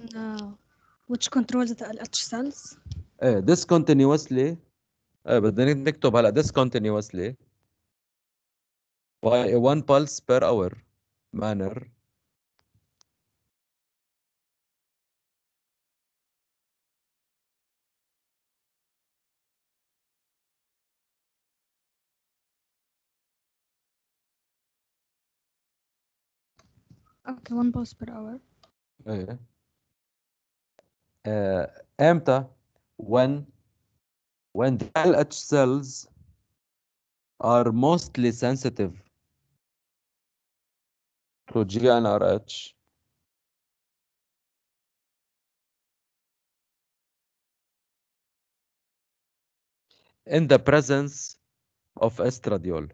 which controls the LH cells ايه discontinuously ايه بدنا نكتب هلا discontinuously by one pulse per hour manner Okay, one pulse per hour. Okay. Uh, eh, امتى when when the LH cells are mostly sensitive to GnRH in the presence of estradiol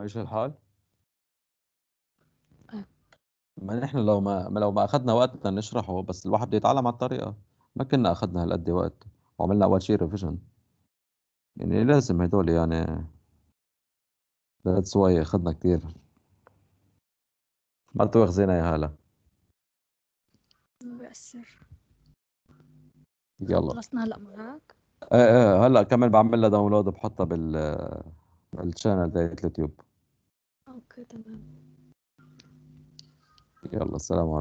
ماشي الحال آه. ما نحن لو ما, ما لو ما اخذنا وقتنا نشرحه بس الواحد بده يتعلم على الطريقه ما كنا اخذنا هالقد وقت وعملنا اول شيء ريفيجن يعني لازم هدول يعني ذات سواي اخذنا كثير ما تواخذينا يا هاله ما بيأثر يلا خلصنا هلا معك ايه ايه هلا كمل بعمل لها داونلود وبحطها بال بالشانل تاعت اليوتيوب اوكي تمام يلا السلام عليكم